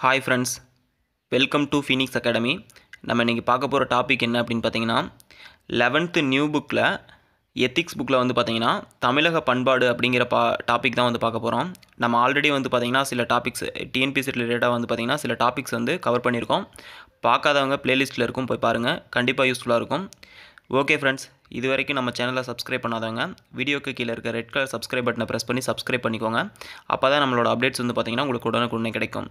hi friends welcome to Phoenix Academy நம்ம இன்றைக்கி பார்க்க போகிற டாபிக் என்ன அப்படின்னு பார்த்தீங்கன்னா லெவன்த்து நியூ புக்கில் எத்திக்ஸ் புக்கில் வந்து பார்த்தீங்கன்னா தமிழக பண்பாடு அப்படிங்கிற பா டாபிக் தான் வந்து பார்க்க போகிறோம் நம்ம ஆல்ரெடி வந்து பார்த்திங்கன்னா சில டாபிக்ஸ் டிஎன்பிசி ரிலேட்டடாக வந்து பார்த்திங்கன்னா சில டாபிக்ஸ் வந்து கவர் பண்ணியிருக்கோம் பார்க்காதவங்க ப்ளேலிஸ்ட்டில் இருக்கும் போய் பாருங்கள் கண்டிப்பாக யூஸ்ஃபுல்லாக இருக்கும் ஓகே ஃப்ரெண்ட்ஸ் இது வரைக்கும் நம்ம சேனலை சப்ஸ்கிரைப் பண்ணாதவங்க வீடியோக்கு கீழே இருக்க ரெட் கலர் சப்ஸ்கிரைப் பட்டனை ப்ரெஸ் பண்ணி சப்ஸ்கிரைப் பண்ணிக்கோங்க அப்போ தான் நம்மளோட அப்டேட்ஸ் வந்து பார்த்திங்கன்னா உங்களுக்கு உடனே கிடைக்கும்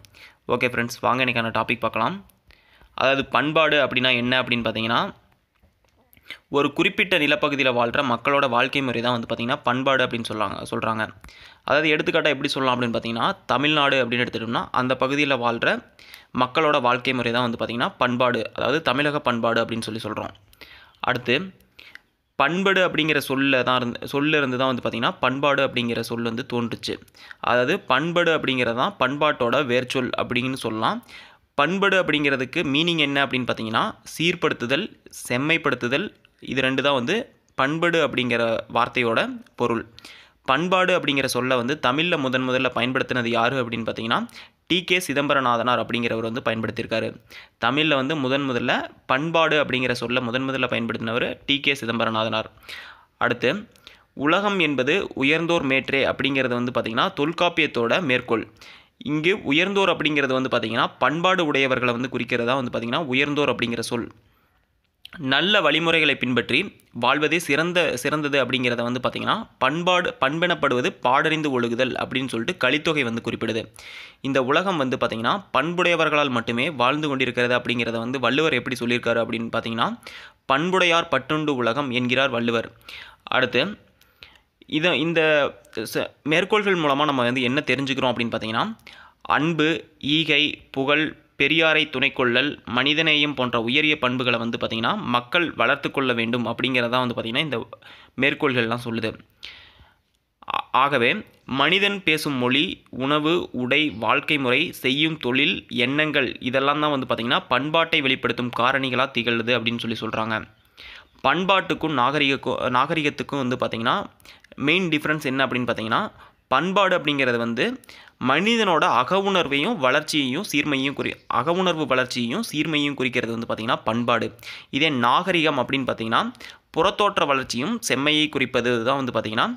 ஓகே ஃப்ரெண்ட்ஸ் வாங்க எனக்கான டாபிக் பார்க்கலாம் அதாவது பண்பாடு அப்படின்னா என்ன அப்படின்னு பார்த்தீங்கன்னா ஒரு குறிப்பிட்ட நிலப்பகுதியில் வாழ்கிற மக்களோட வாழ்க்கை முறை தான் வந்து பார்த்திங்கன்னா பண்பாடு அப்படின்னு சொல்லுவாங்க சொல்கிறாங்க அதாவது எடுத்துக்காட்டாக எப்படி சொல்லலாம் அப்படின்னு பார்த்தீங்கன்னா தமிழ்நாடு அப்படின்னு எடுத்துகிட்டோம்னா அந்த பகுதியில் வாழ்கிற மக்களோட வாழ்க்கை முறை தான் வந்து பார்த்திங்கன்னா பண்பாடு அதாவது தமிழக பண்பாடு அப்படின்னு சொல்லி சொல்கிறோம் அடுத்து பண்பாடு அப்படிங்கிற சொல்ல தான் இருந்து சொல்லிருந்து தான் வந்து பார்த்திங்கன்னா பண்பாடு அப்படிங்கிற சொல் வந்து தோன்றுச்சு அதாவது பண்பாடு அப்படிங்கிறது தான் பண்பாட்டோட வேர்ச்சொல் அப்படின்னு சொல்லலாம் பண்பாடு அப்படிங்கிறதுக்கு மீனிங் என்ன அப்படின்னு பார்த்தீங்கன்னா சீர்படுத்துதல் செம்மைப்படுத்துதல் இது ரெண்டு தான் வந்து பண்பாடு அப்படிங்கிற வார்த்தையோட பொருள் பண்பாடு அப்படிங்கிற சொல்ல வந்து தமிழில் முதன் முதல்ல பயன்படுத்தினது யார் அப்படின்னு பார்த்தீங்கன்னா டி கே சிதம்பரநாதனார் அப்படிங்கிறவர் வந்து பயன்படுத்தியிருக்காரு தமிழில் வந்து முதன் முதல்ல பண்பாடு அப்படிங்கிற சொல்ல முதன் முதல்ல பயன்படுத்தினவர் டி கே சிதம்பரநாதனார் அடுத்து உலகம் என்பது உயர்ந்தோர் மேற்றே அப்படிங்கிறது வந்து பார்த்திங்கன்னா தொல்காப்பியத்தோட மேற்கோள் இங்கு உயர்ந்தோர் அப்படிங்கிறது வந்து பார்த்திங்கன்னா பண்பாடு உடையவர்களை வந்து குறிக்கிறதா வந்து பார்த்திங்கன்னா உயர்ந்தோர் அப்படிங்கிற சொல் நல்ல வழிமுறைகளை பின்பற்றி வாழ்வதே சிறந்த சிறந்தது அப்படிங்கிறத வந்து பார்த்திங்கன்னா பண்பாடு பண்பெனப்படுவது பாடறிந்து ஒழுகுதல் அப்படின்னு சொல்லிட்டு கலித்தொகை வந்து குறிப்பிடுது இந்த உலகம் வந்து பார்த்திங்கன்னா பண்புடையவர்களால் மட்டுமே வாழ்ந்து கொண்டிருக்கிறது அப்படிங்கிறத வந்து வள்ளுவர் எப்படி சொல்லியிருக்காரு அப்படின்னு பார்த்திங்கன்னா பண்புடையார் பட்டுண்டு உலகம் என்கிறார் வள்ளுவர் அடுத்து இதை இந்த மேற்கோள்கள் மூலமாக நம்ம வந்து என்ன தெரிஞ்சுக்கிறோம் அப்படின்னு பார்த்திங்கன்னா அன்பு ஈகை புகழ் பெரியாரை துணை கொள்ளல் மனிதநேயம் போன்ற உயரிய பண்புகளை வந்து பார்த்திங்கன்னா மக்கள் வளர்த்து கொள்ள வேண்டும் அப்படிங்கிறதான் வந்து பார்த்திங்கன்னா இந்த மேற்கோள்கள்லாம் சொல்லுது ஆகவே மனிதன் பேசும் மொழி உணவு உடை வாழ்க்கை முறை செய்யும் தொழில் எண்ணங்கள் இதெல்லாம் தான் வந்து பார்த்திங்கன்னா பண்பாட்டை வெளிப்படுத்தும் காரணிகளாக திகழுது அப்படின்னு சொல்லி சொல்கிறாங்க பண்பாட்டுக்கும் நாகரிகக்கும் நாகரிகத்துக்கும் வந்து பார்த்திங்கன்னா மெயின் டிஃப்ரென்ஸ் என்ன அப்படின்னு பார்த்திங்கன்னா பண்பாடு அப்படிங்கிறது வந்து மனிதனோட அகவுணர்வையும் வளர்ச்சியையும் சீர்மையும் குறி அகவுணர்வு வளர்ச்சியையும் சீர்மையும் குறிக்கிறது வந்து பார்த்திங்கன்னா பண்பாடு இதே நாகரிகம் அப்படின்னு பார்த்திங்கன்னா புறத்தோற்ற வளர்ச்சியும் செம்மையை குறிப்பது தான் வந்து பார்த்திங்கன்னா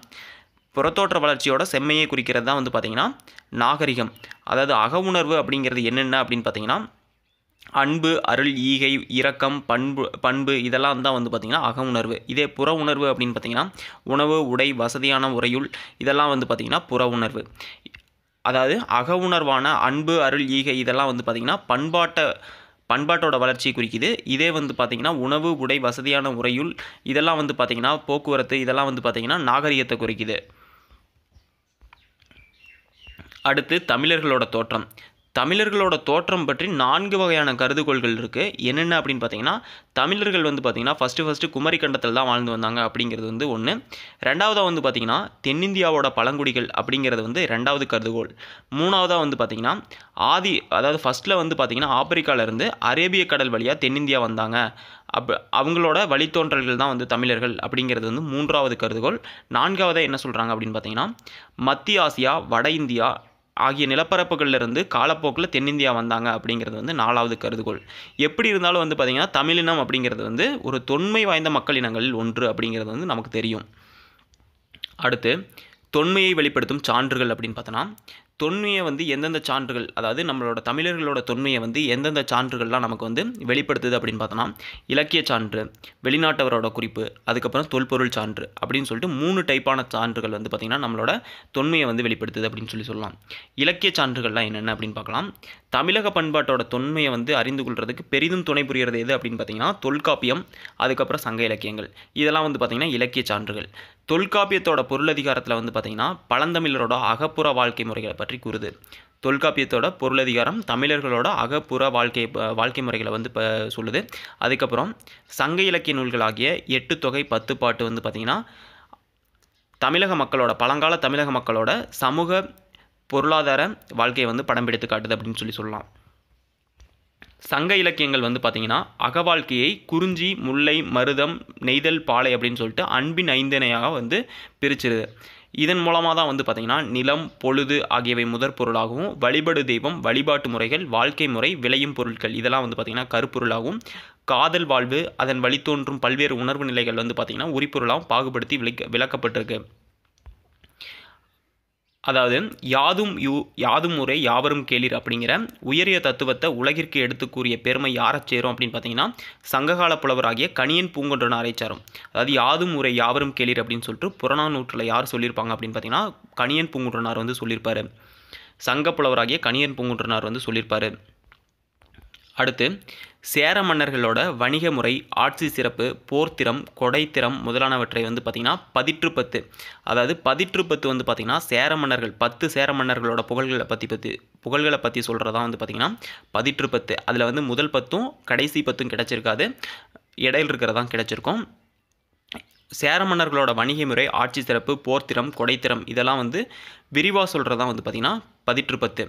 புறத்தோற்ற வளர்ச்சியோட செம்மையை குறிக்கிறது தான் வந்து பார்த்திங்கன்னா நாகரிகம் அதாவது அகவுணர்வு அப்படிங்கிறது என்னென்ன அப்படின்னு பார்த்திங்கன்னா அன்பு அருள் ஈகை இரக்கம் பண்பு பண்பு இதெல்லாம் தான் வந்து பார்த்திங்கன்னா அக உணர்வு இதே புற உணர்வு அப்படின்னு பார்த்திங்கன்னா உணவு உடை வசதியான உரையுள் இதெல்லாம் வந்து பார்த்திங்கன்னா புற உணர்வு அதாவது அக உணர்வான அன்பு அருள் ஈகை இதெல்லாம் வந்து பார்த்திங்கன்னா பண்பாட்டை பண்பாட்டோட வளர்ச்சியை குறிக்குது இதே வந்து பார்த்திங்கன்னா உணவு உடை வசதியான உறையுள் இதெல்லாம் வந்து பார்த்திங்கன்னா போக்குவரத்து இதெல்லாம் வந்து பார்த்திங்கன்னா நாகரிகத்தை குறிக்குது அடுத்து தமிழர்களோட தோற்றம் தமிழர்களோட தோற்றம் பற்றி நான்கு வகையான கருதுகோள்கள் இருக்குது என்னென்ன அப்படின்னு பார்த்தீங்கன்னா தமிழர்கள் வந்து பார்த்திங்கன்னா ஃபஸ்ட்டு ஃபஸ்ட்டு குமரி கண்டத்தில் தான் வாழ்ந்து வந்தாங்க அப்படிங்கிறது வந்து ஒன்று ரெண்டாவதாக வந்து பார்த்திங்கன்னா தென்னிந்தியாவோட பழங்குடிகள் அப்படிங்கிறது வந்து ரெண்டாவது கருதுகோள் மூணாவதாக வந்து பார்த்திங்கன்னா ஆதி அதாவது ஃபஸ்ட்டில் வந்து பார்த்திங்கன்னா ஆப்பிரிக்காவிலேருந்து அரேபிய கடல் வழியாக தென்னிந்தியா வந்தாங்க அப் அவங்களோட வழித்தோன்றல்கள் தான் வந்து தமிழர்கள் அப்படிங்கிறது வந்து மூன்றாவது கருதுகோள் நான்காவதாக என்ன சொல்கிறாங்க அப்படின்னு பார்த்தீங்கன்னா மத்திய ஆசியா வட இந்தியா ஆகிய நிலப்பரப்புகளிலிருந்து காலப்போக்கில் தென்னிந்தியா வந்தாங்க அப்படிங்கிறது வந்து நாலாவது கருதுகோள் எப்படி இருந்தாலும் வந்து பார்த்திங்கன்னா தமிழினம் அப்படிங்கிறது வந்து ஒரு தொன்மை வாய்ந்த மக்கள் இனங்களில் ஒன்று அப்படிங்கிறது வந்து நமக்கு தெரியும் அடுத்து தொன்மையை வெளிப்படுத்தும் சான்றுகள் அப்படின்னு பார்த்தோன்னா தொன்மையை வந்து எந்தெந்த சான்றுகள் அதாவது நம்மளோட தமிழர்களோட தொன்மையை வந்து எந்தெந்த சான்றுகள்லாம் நமக்கு வந்து வெளிப்படுத்துது அப்படின்னு பார்த்தோன்னா இலக்கிய சான்று வெளிநாட்டவரோட குறிப்பு அதுக்கப்புறம் தொல்பொருள் சான்று அப்படின்னு சொல்லிட்டு மூணு டைப்பான சான்றுகள் வந்து பார்த்திங்கன்னா நம்மளோட தொன்மையை வந்து வெளிப்படுத்துது அப்படின்னு சொல்லி சொல்லலாம் இலக்கிய சான்றுகள்லாம் என்னென்ன அப்படின்னு பார்க்கலாம் தமிழக பண்பாட்டோட தொன்மையை வந்து அறிந்து கொள்கிறதுக்கு பெரிதும் துணை புரிகிறது எது அப்படின்னு பார்த்திங்கன்னா தொல்காப்பியம் அதுக்கப்புறம் சங்க இலக்கியங்கள் இதெல்லாம் வந்து பார்த்திங்கன்னா இலக்கிய சான்றுகள் தொல்காப்பியத்தோட பொருளதிகாரத்தில் வந்து பார்த்திங்கன்னா பழந்தமிழரோட அகப்புற வாழ்க்கை முறைகளை பற்றி கூறுது தொல்காப்பியத்தோட பொருளதிகாரம் தமிழர்களோட அகப்புற வாழ்க்கை வாழ்க்கை முறைகளை வந்து இப்போ சொல்லுது அதுக்கப்புறம் சங்க இலக்கிய நூல்களாகிய எட்டு தொகை பத்து பாட்டு வந்து பார்த்திங்கன்னா தமிழக மக்களோட பழங்கால தமிழக மக்களோட சமூக பொருளாதார வாழ்க்கையை வந்து படம் பிடித்து காட்டுது அப்படின்னு சொல்லி சொல்லலாம் சங்க இலக்கியங்கள் வந்து பார்த்திங்கன்னா அகவாழ்க்கையை குறிஞ்சி முல்லை மருதம் நெய்தல் பாலை அப்படின்னு சொல்லிட்டு அன்பின் ஐந்திணையாக வந்து பிரிச்சிருது இதன் மூலமாக தான் வந்து பார்த்திங்கன்னா நிலம் பொழுது ஆகியவை முதற் பொருளாகவும் வழிபடு தெய்வம் வழிபாட்டு முறைகள் வாழ்க்கை முறை விளையும் பொருட்கள் இதெல்லாம் வந்து பார்த்திங்கன்னா கருப்பொருளாகவும் காதல் வாழ்வு அதன் வழித்தோன்றும் பல்வேறு உணர்வு நிலைகள் வந்து பார்த்திங்கன்னா உரிப்பொருளாகவும் பாகுபடுத்தி விளக்க விளக்கப்பட்டிருக்கு அதாவது யாதும் யூ யாதும் முறை யாவரும் கேளிர் அப்படிங்கிற உயரிய தத்துவத்தை உலகிற்கு எடுத்து கூறிய பெருமை யாரை சேரும் அப்படின்னு பார்த்தீங்கன்னா சங்ககால புலவராகிய கணியன் பூங்கொன்றனாரை சேரும் அதாவது யாதும் முறை யாவரும் கேளிர் அப்படின்னு சொல்லிட்டு புறநானூற்றில் யார் சொல்லியிருப்பாங்க அப்படின்னு பார்த்தீங்கன்னா கணியன் பூங்குன்றனார் வந்து சொல்லியிருப்பார் சங்க புலவராகிய கணியன் பூங்குன்றனார் வந்து சொல்லியிருப்பார் அடுத்து சேர மன்னர்களோட வணிக முறை ஆட்சி சிறப்பு போர்த்திறம் கொடைத்திறம் முதலானவற்றை வந்து பார்த்திங்கன்னா பதிற்று பத்து அதாவது பதிற்று பத்து வந்து பார்த்திங்கன்னா சேர மன்னர்கள் பத்து சேர மன்னர்களோட புகழ்களை பற்றி பற்றி புகழ்களை பற்றி சொல்கிறதா வந்து பார்த்திங்கன்னா பதிற்று பத்து அதில் வந்து முதல் பத்தும் கடைசி பத்தும் கிடச்சிருக்காது இடையில் இருக்கிறதான் கிடச்சிருக்கும் சேர மன்னர்களோட வணிக முறை ஆட்சி சிறப்பு போர்த்திறம் கொடைத்திறம் இதெல்லாம் வந்து விரிவாக சொல்கிறதா வந்து பார்த்திங்கன்னா பதிற்றுப்பத்து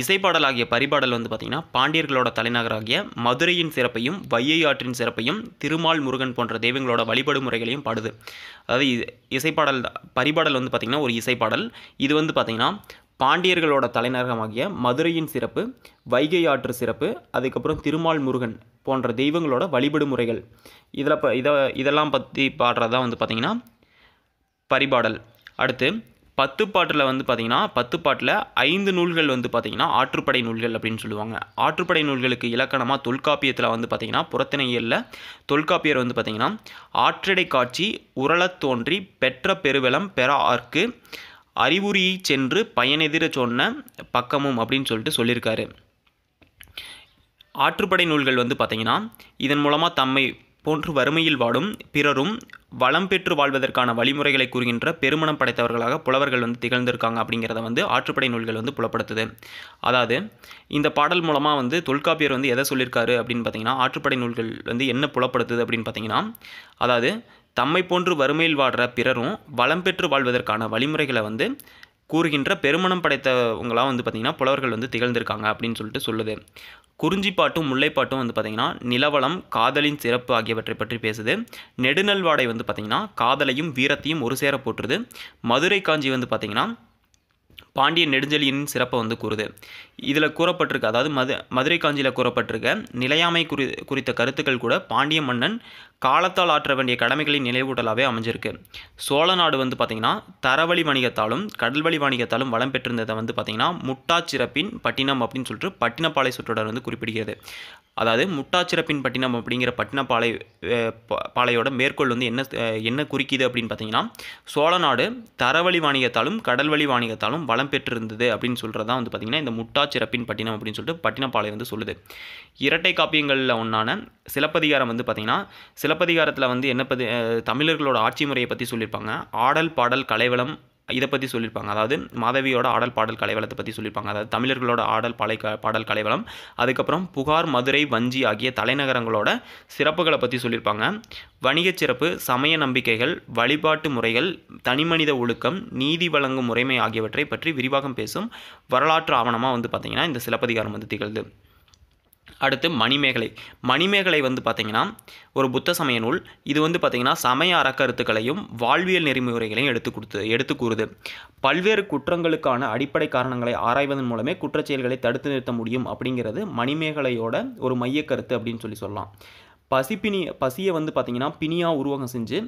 இசைப்பாடலாகிய இசைப்பாடல் ஆகிய பரிபாடல் வந்து பார்த்திங்கன்னா பாண்டியர்களோட தலைநகராகிய மதுரையின் சிறப்பையும் வையை ஆற்றின் சிறப்பையும் திருமால் முருகன் போன்ற தெய்வங்களோட வழிபாடு முறைகளையும் பாடுது அதாவது இசைப்பாடல் பரிபாடல் வந்து பார்த்திங்கன்னா ஒரு இசைப்பாடல் இது வந்து பார்த்திங்கன்னா பாண்டியர்களோட தலைநகரமாகிய மதுரையின் சிறப்பு வைகை ஆற்று சிறப்பு அதுக்கப்புறம் திருமால் முருகன் போன்ற தெய்வங்களோட வழிபடு முறைகள் இதில் இதை இதெல்லாம் பற்றி பாடுறதா வந்து பார்த்திங்கன்னா பரிபாடல் அடுத்து பத்து பாட்டில் வந்து பார்த்திங்கன்னா பத்து பாட்டில் ஐந்து நூல்கள் வந்து பார்த்திங்கன்னா ஆற்றுப்படை நூல்கள் அப்படின்னு சொல்லுவாங்க ஆற்றுப்படை நூல்களுக்கு இலக்கணமாக தொல்காப்பியத்தில் வந்து பார்த்திங்கன்னா புறத்திணையலில் தொல்காப்பியர் வந்து பார்த்திங்கன்னா ஆற்றடை காட்சி உரளத் தோன்றி பெற்ற பெருவெளம் பெற ஆர்க்கு அறிவுரியை சென்று பயனெதிர சொன்ன பக்கமும் அப்படின்னு சொல்லிட்டு சொல்லியிருக்காரு ஆற்றுப்படை நூல்கள் வந்து பார்த்திங்கன்னா இதன் மூலமாக தம்மை போன்று வறுமையில் வாடும் பிறரும் வளம் பெற்று வாழ்வதற்கான வழிமுறைகளை கூறுகின்ற பெருமணம் படைத்தவர்களாக புலவர்கள் வந்து திகழ்ந்திருக்காங்க அப்படிங்கிறத வந்து ஆற்றுப்படை நூல்கள் வந்து புலப்படுத்துது அதாவது இந்த பாடல் மூலமாக வந்து தொல்காப்பியர் வந்து எதை சொல்லியிருக்காரு அப்படின்னு பார்த்தீங்கன்னா ஆற்றுப்படை நூல்கள் வந்து என்ன புலப்படுத்துது அப்படின்னு பார்த்தீங்கன்னா அதாவது தம்மை போன்று வறுமையில் வாடுற பிறரும் வளம் பெற்று வாழ்வதற்கான வழிமுறைகளை வந்து கூறுகின்ற பெருமணம் படைத்தவங்களாம் வந்து பார்த்திங்கன்னா புலவர்கள் வந்து திகழ்ந்திருக்காங்க அப்படின்னு சொல்லிட்டு சொல்லுது குறிஞ்சிப்பாட்டும் முல்லைப்பாட்டும் வந்து பார்த்திங்கன்னா நிலவளம் காதலின் சிறப்பு ஆகியவற்றை பற்றி பேசுது நெடுநல்வாடை வந்து பார்த்திங்கன்னா காதலையும் வீரத்தையும் ஒரு சேர போற்றுது மதுரை காஞ்சி வந்து பார்த்திங்கன்னா பாண்டிய நெடுஞ்செழியனின் சிறப்பை வந்து கூறுது இதில் கூறப்பட்டிருக்க அதாவது மது மதுரை காஞ்சியில் கூறப்பட்டிருக்க நிலையாமை குறி குறித்த கருத்துக்கள் கூட பாண்டிய மன்னன் காலத்தால் ஆற்ற வேண்டிய கடமைகளின் நினைவூட்டலாகவே அமைஞ்சிருக்கு சோழ நாடு வந்து பார்த்திங்கன்னா தரவழி வணிகத்தாலும் கடல்வழி வணிகத்தாலும் வளம் பெற்றிருந்ததை வந்து பார்த்திங்கன்னா முட்டாச்சிறப்பின் பட்டினம் அப்படின்னு சொல்லிட்டு பட்டினப்பாலை சுற்றுடர் வந்து குறிப்பிடுகிறது அதாவது முட்டாச்சிறப்பின் பட்டினம் அப்படிங்கிற பட்டினப்பாலை பாலையோட மேற்கொள் வந்து என்ன என்ன குறிக்கிது அப்படின்னு பார்த்தீங்கன்னா சோழநாடு தரவழி வாணிகத்தாலும் கடல்வழி வாணிகத்தாலும் வளம் பெற்றிருந்தது அப்படின்னு சொல்கிறது தான் வந்து பார்த்திங்கன்னா இந்த முட்டாச்சிறப்பின் பட்டினம் அப்படின்னு சொல்லிட்டு பட்டினப்பாலை வந்து சொல்லுது இரட்டை காப்பியங்களில் ஒன்றான சிலப்பதிகாரம் வந்து பார்த்திங்கன்னா சிலப்பதிகாரத்தில் வந்து என்ன பதி தமிழர்களோட ஆட்சி முறையை பற்றி சொல்லியிருப்பாங்க ஆடல் பாடல் கலைவளம் இதை பற்றி சொல்லியிருப்பாங்க அதாவது மாதவியோட ஆடல் பாடல் கலைவளத்தை பற்றி சொல்லியிருப்பாங்க அதாவது தமிழர்களோட ஆடல் பலை பாடல் கலைவளம் அதுக்கப்புறம் புகார் மதுரை வஞ்சி ஆகிய தலைநகரங்களோட சிறப்புகளை பற்றி சொல்லியிருப்பாங்க வணிகச் சிறப்பு சமய நம்பிக்கைகள் வழிபாட்டு முறைகள் தனிமனித ஒழுக்கம் நீதி வழங்கும் முறைமை ஆகியவற்றை பற்றி விரிவாகம் பேசும் வரலாற்று ஆவணமாக வந்து பார்த்திங்கன்னா இந்த சிலப்பதிகாரம் வந்து திகழ்து அடுத்து மணிமேகலை மணிமேகலை வந்து பார்த்திங்கன்னா ஒரு புத்த சமய நூல் இது வந்து பார்த்திங்கன்னா சமய அறக்கருத்துக்களையும் வாழ்வியல் நெறிமுறைகளையும் எடுத்து கொடுத்து எடுத்து கூறுது பல்வேறு குற்றங்களுக்கான அடிப்படை காரணங்களை ஆராய்வதன் மூலமே குற்றச்செயல்களை தடுத்து நிறுத்த முடியும் அப்படிங்கிறது மணிமேகலையோட ஒரு கருத்து அப்படின்னு சொல்லி சொல்லலாம் பசிப்பினி பசியை வந்து பார்த்திங்கன்னா பிணியாக உருவகம் செஞ்சு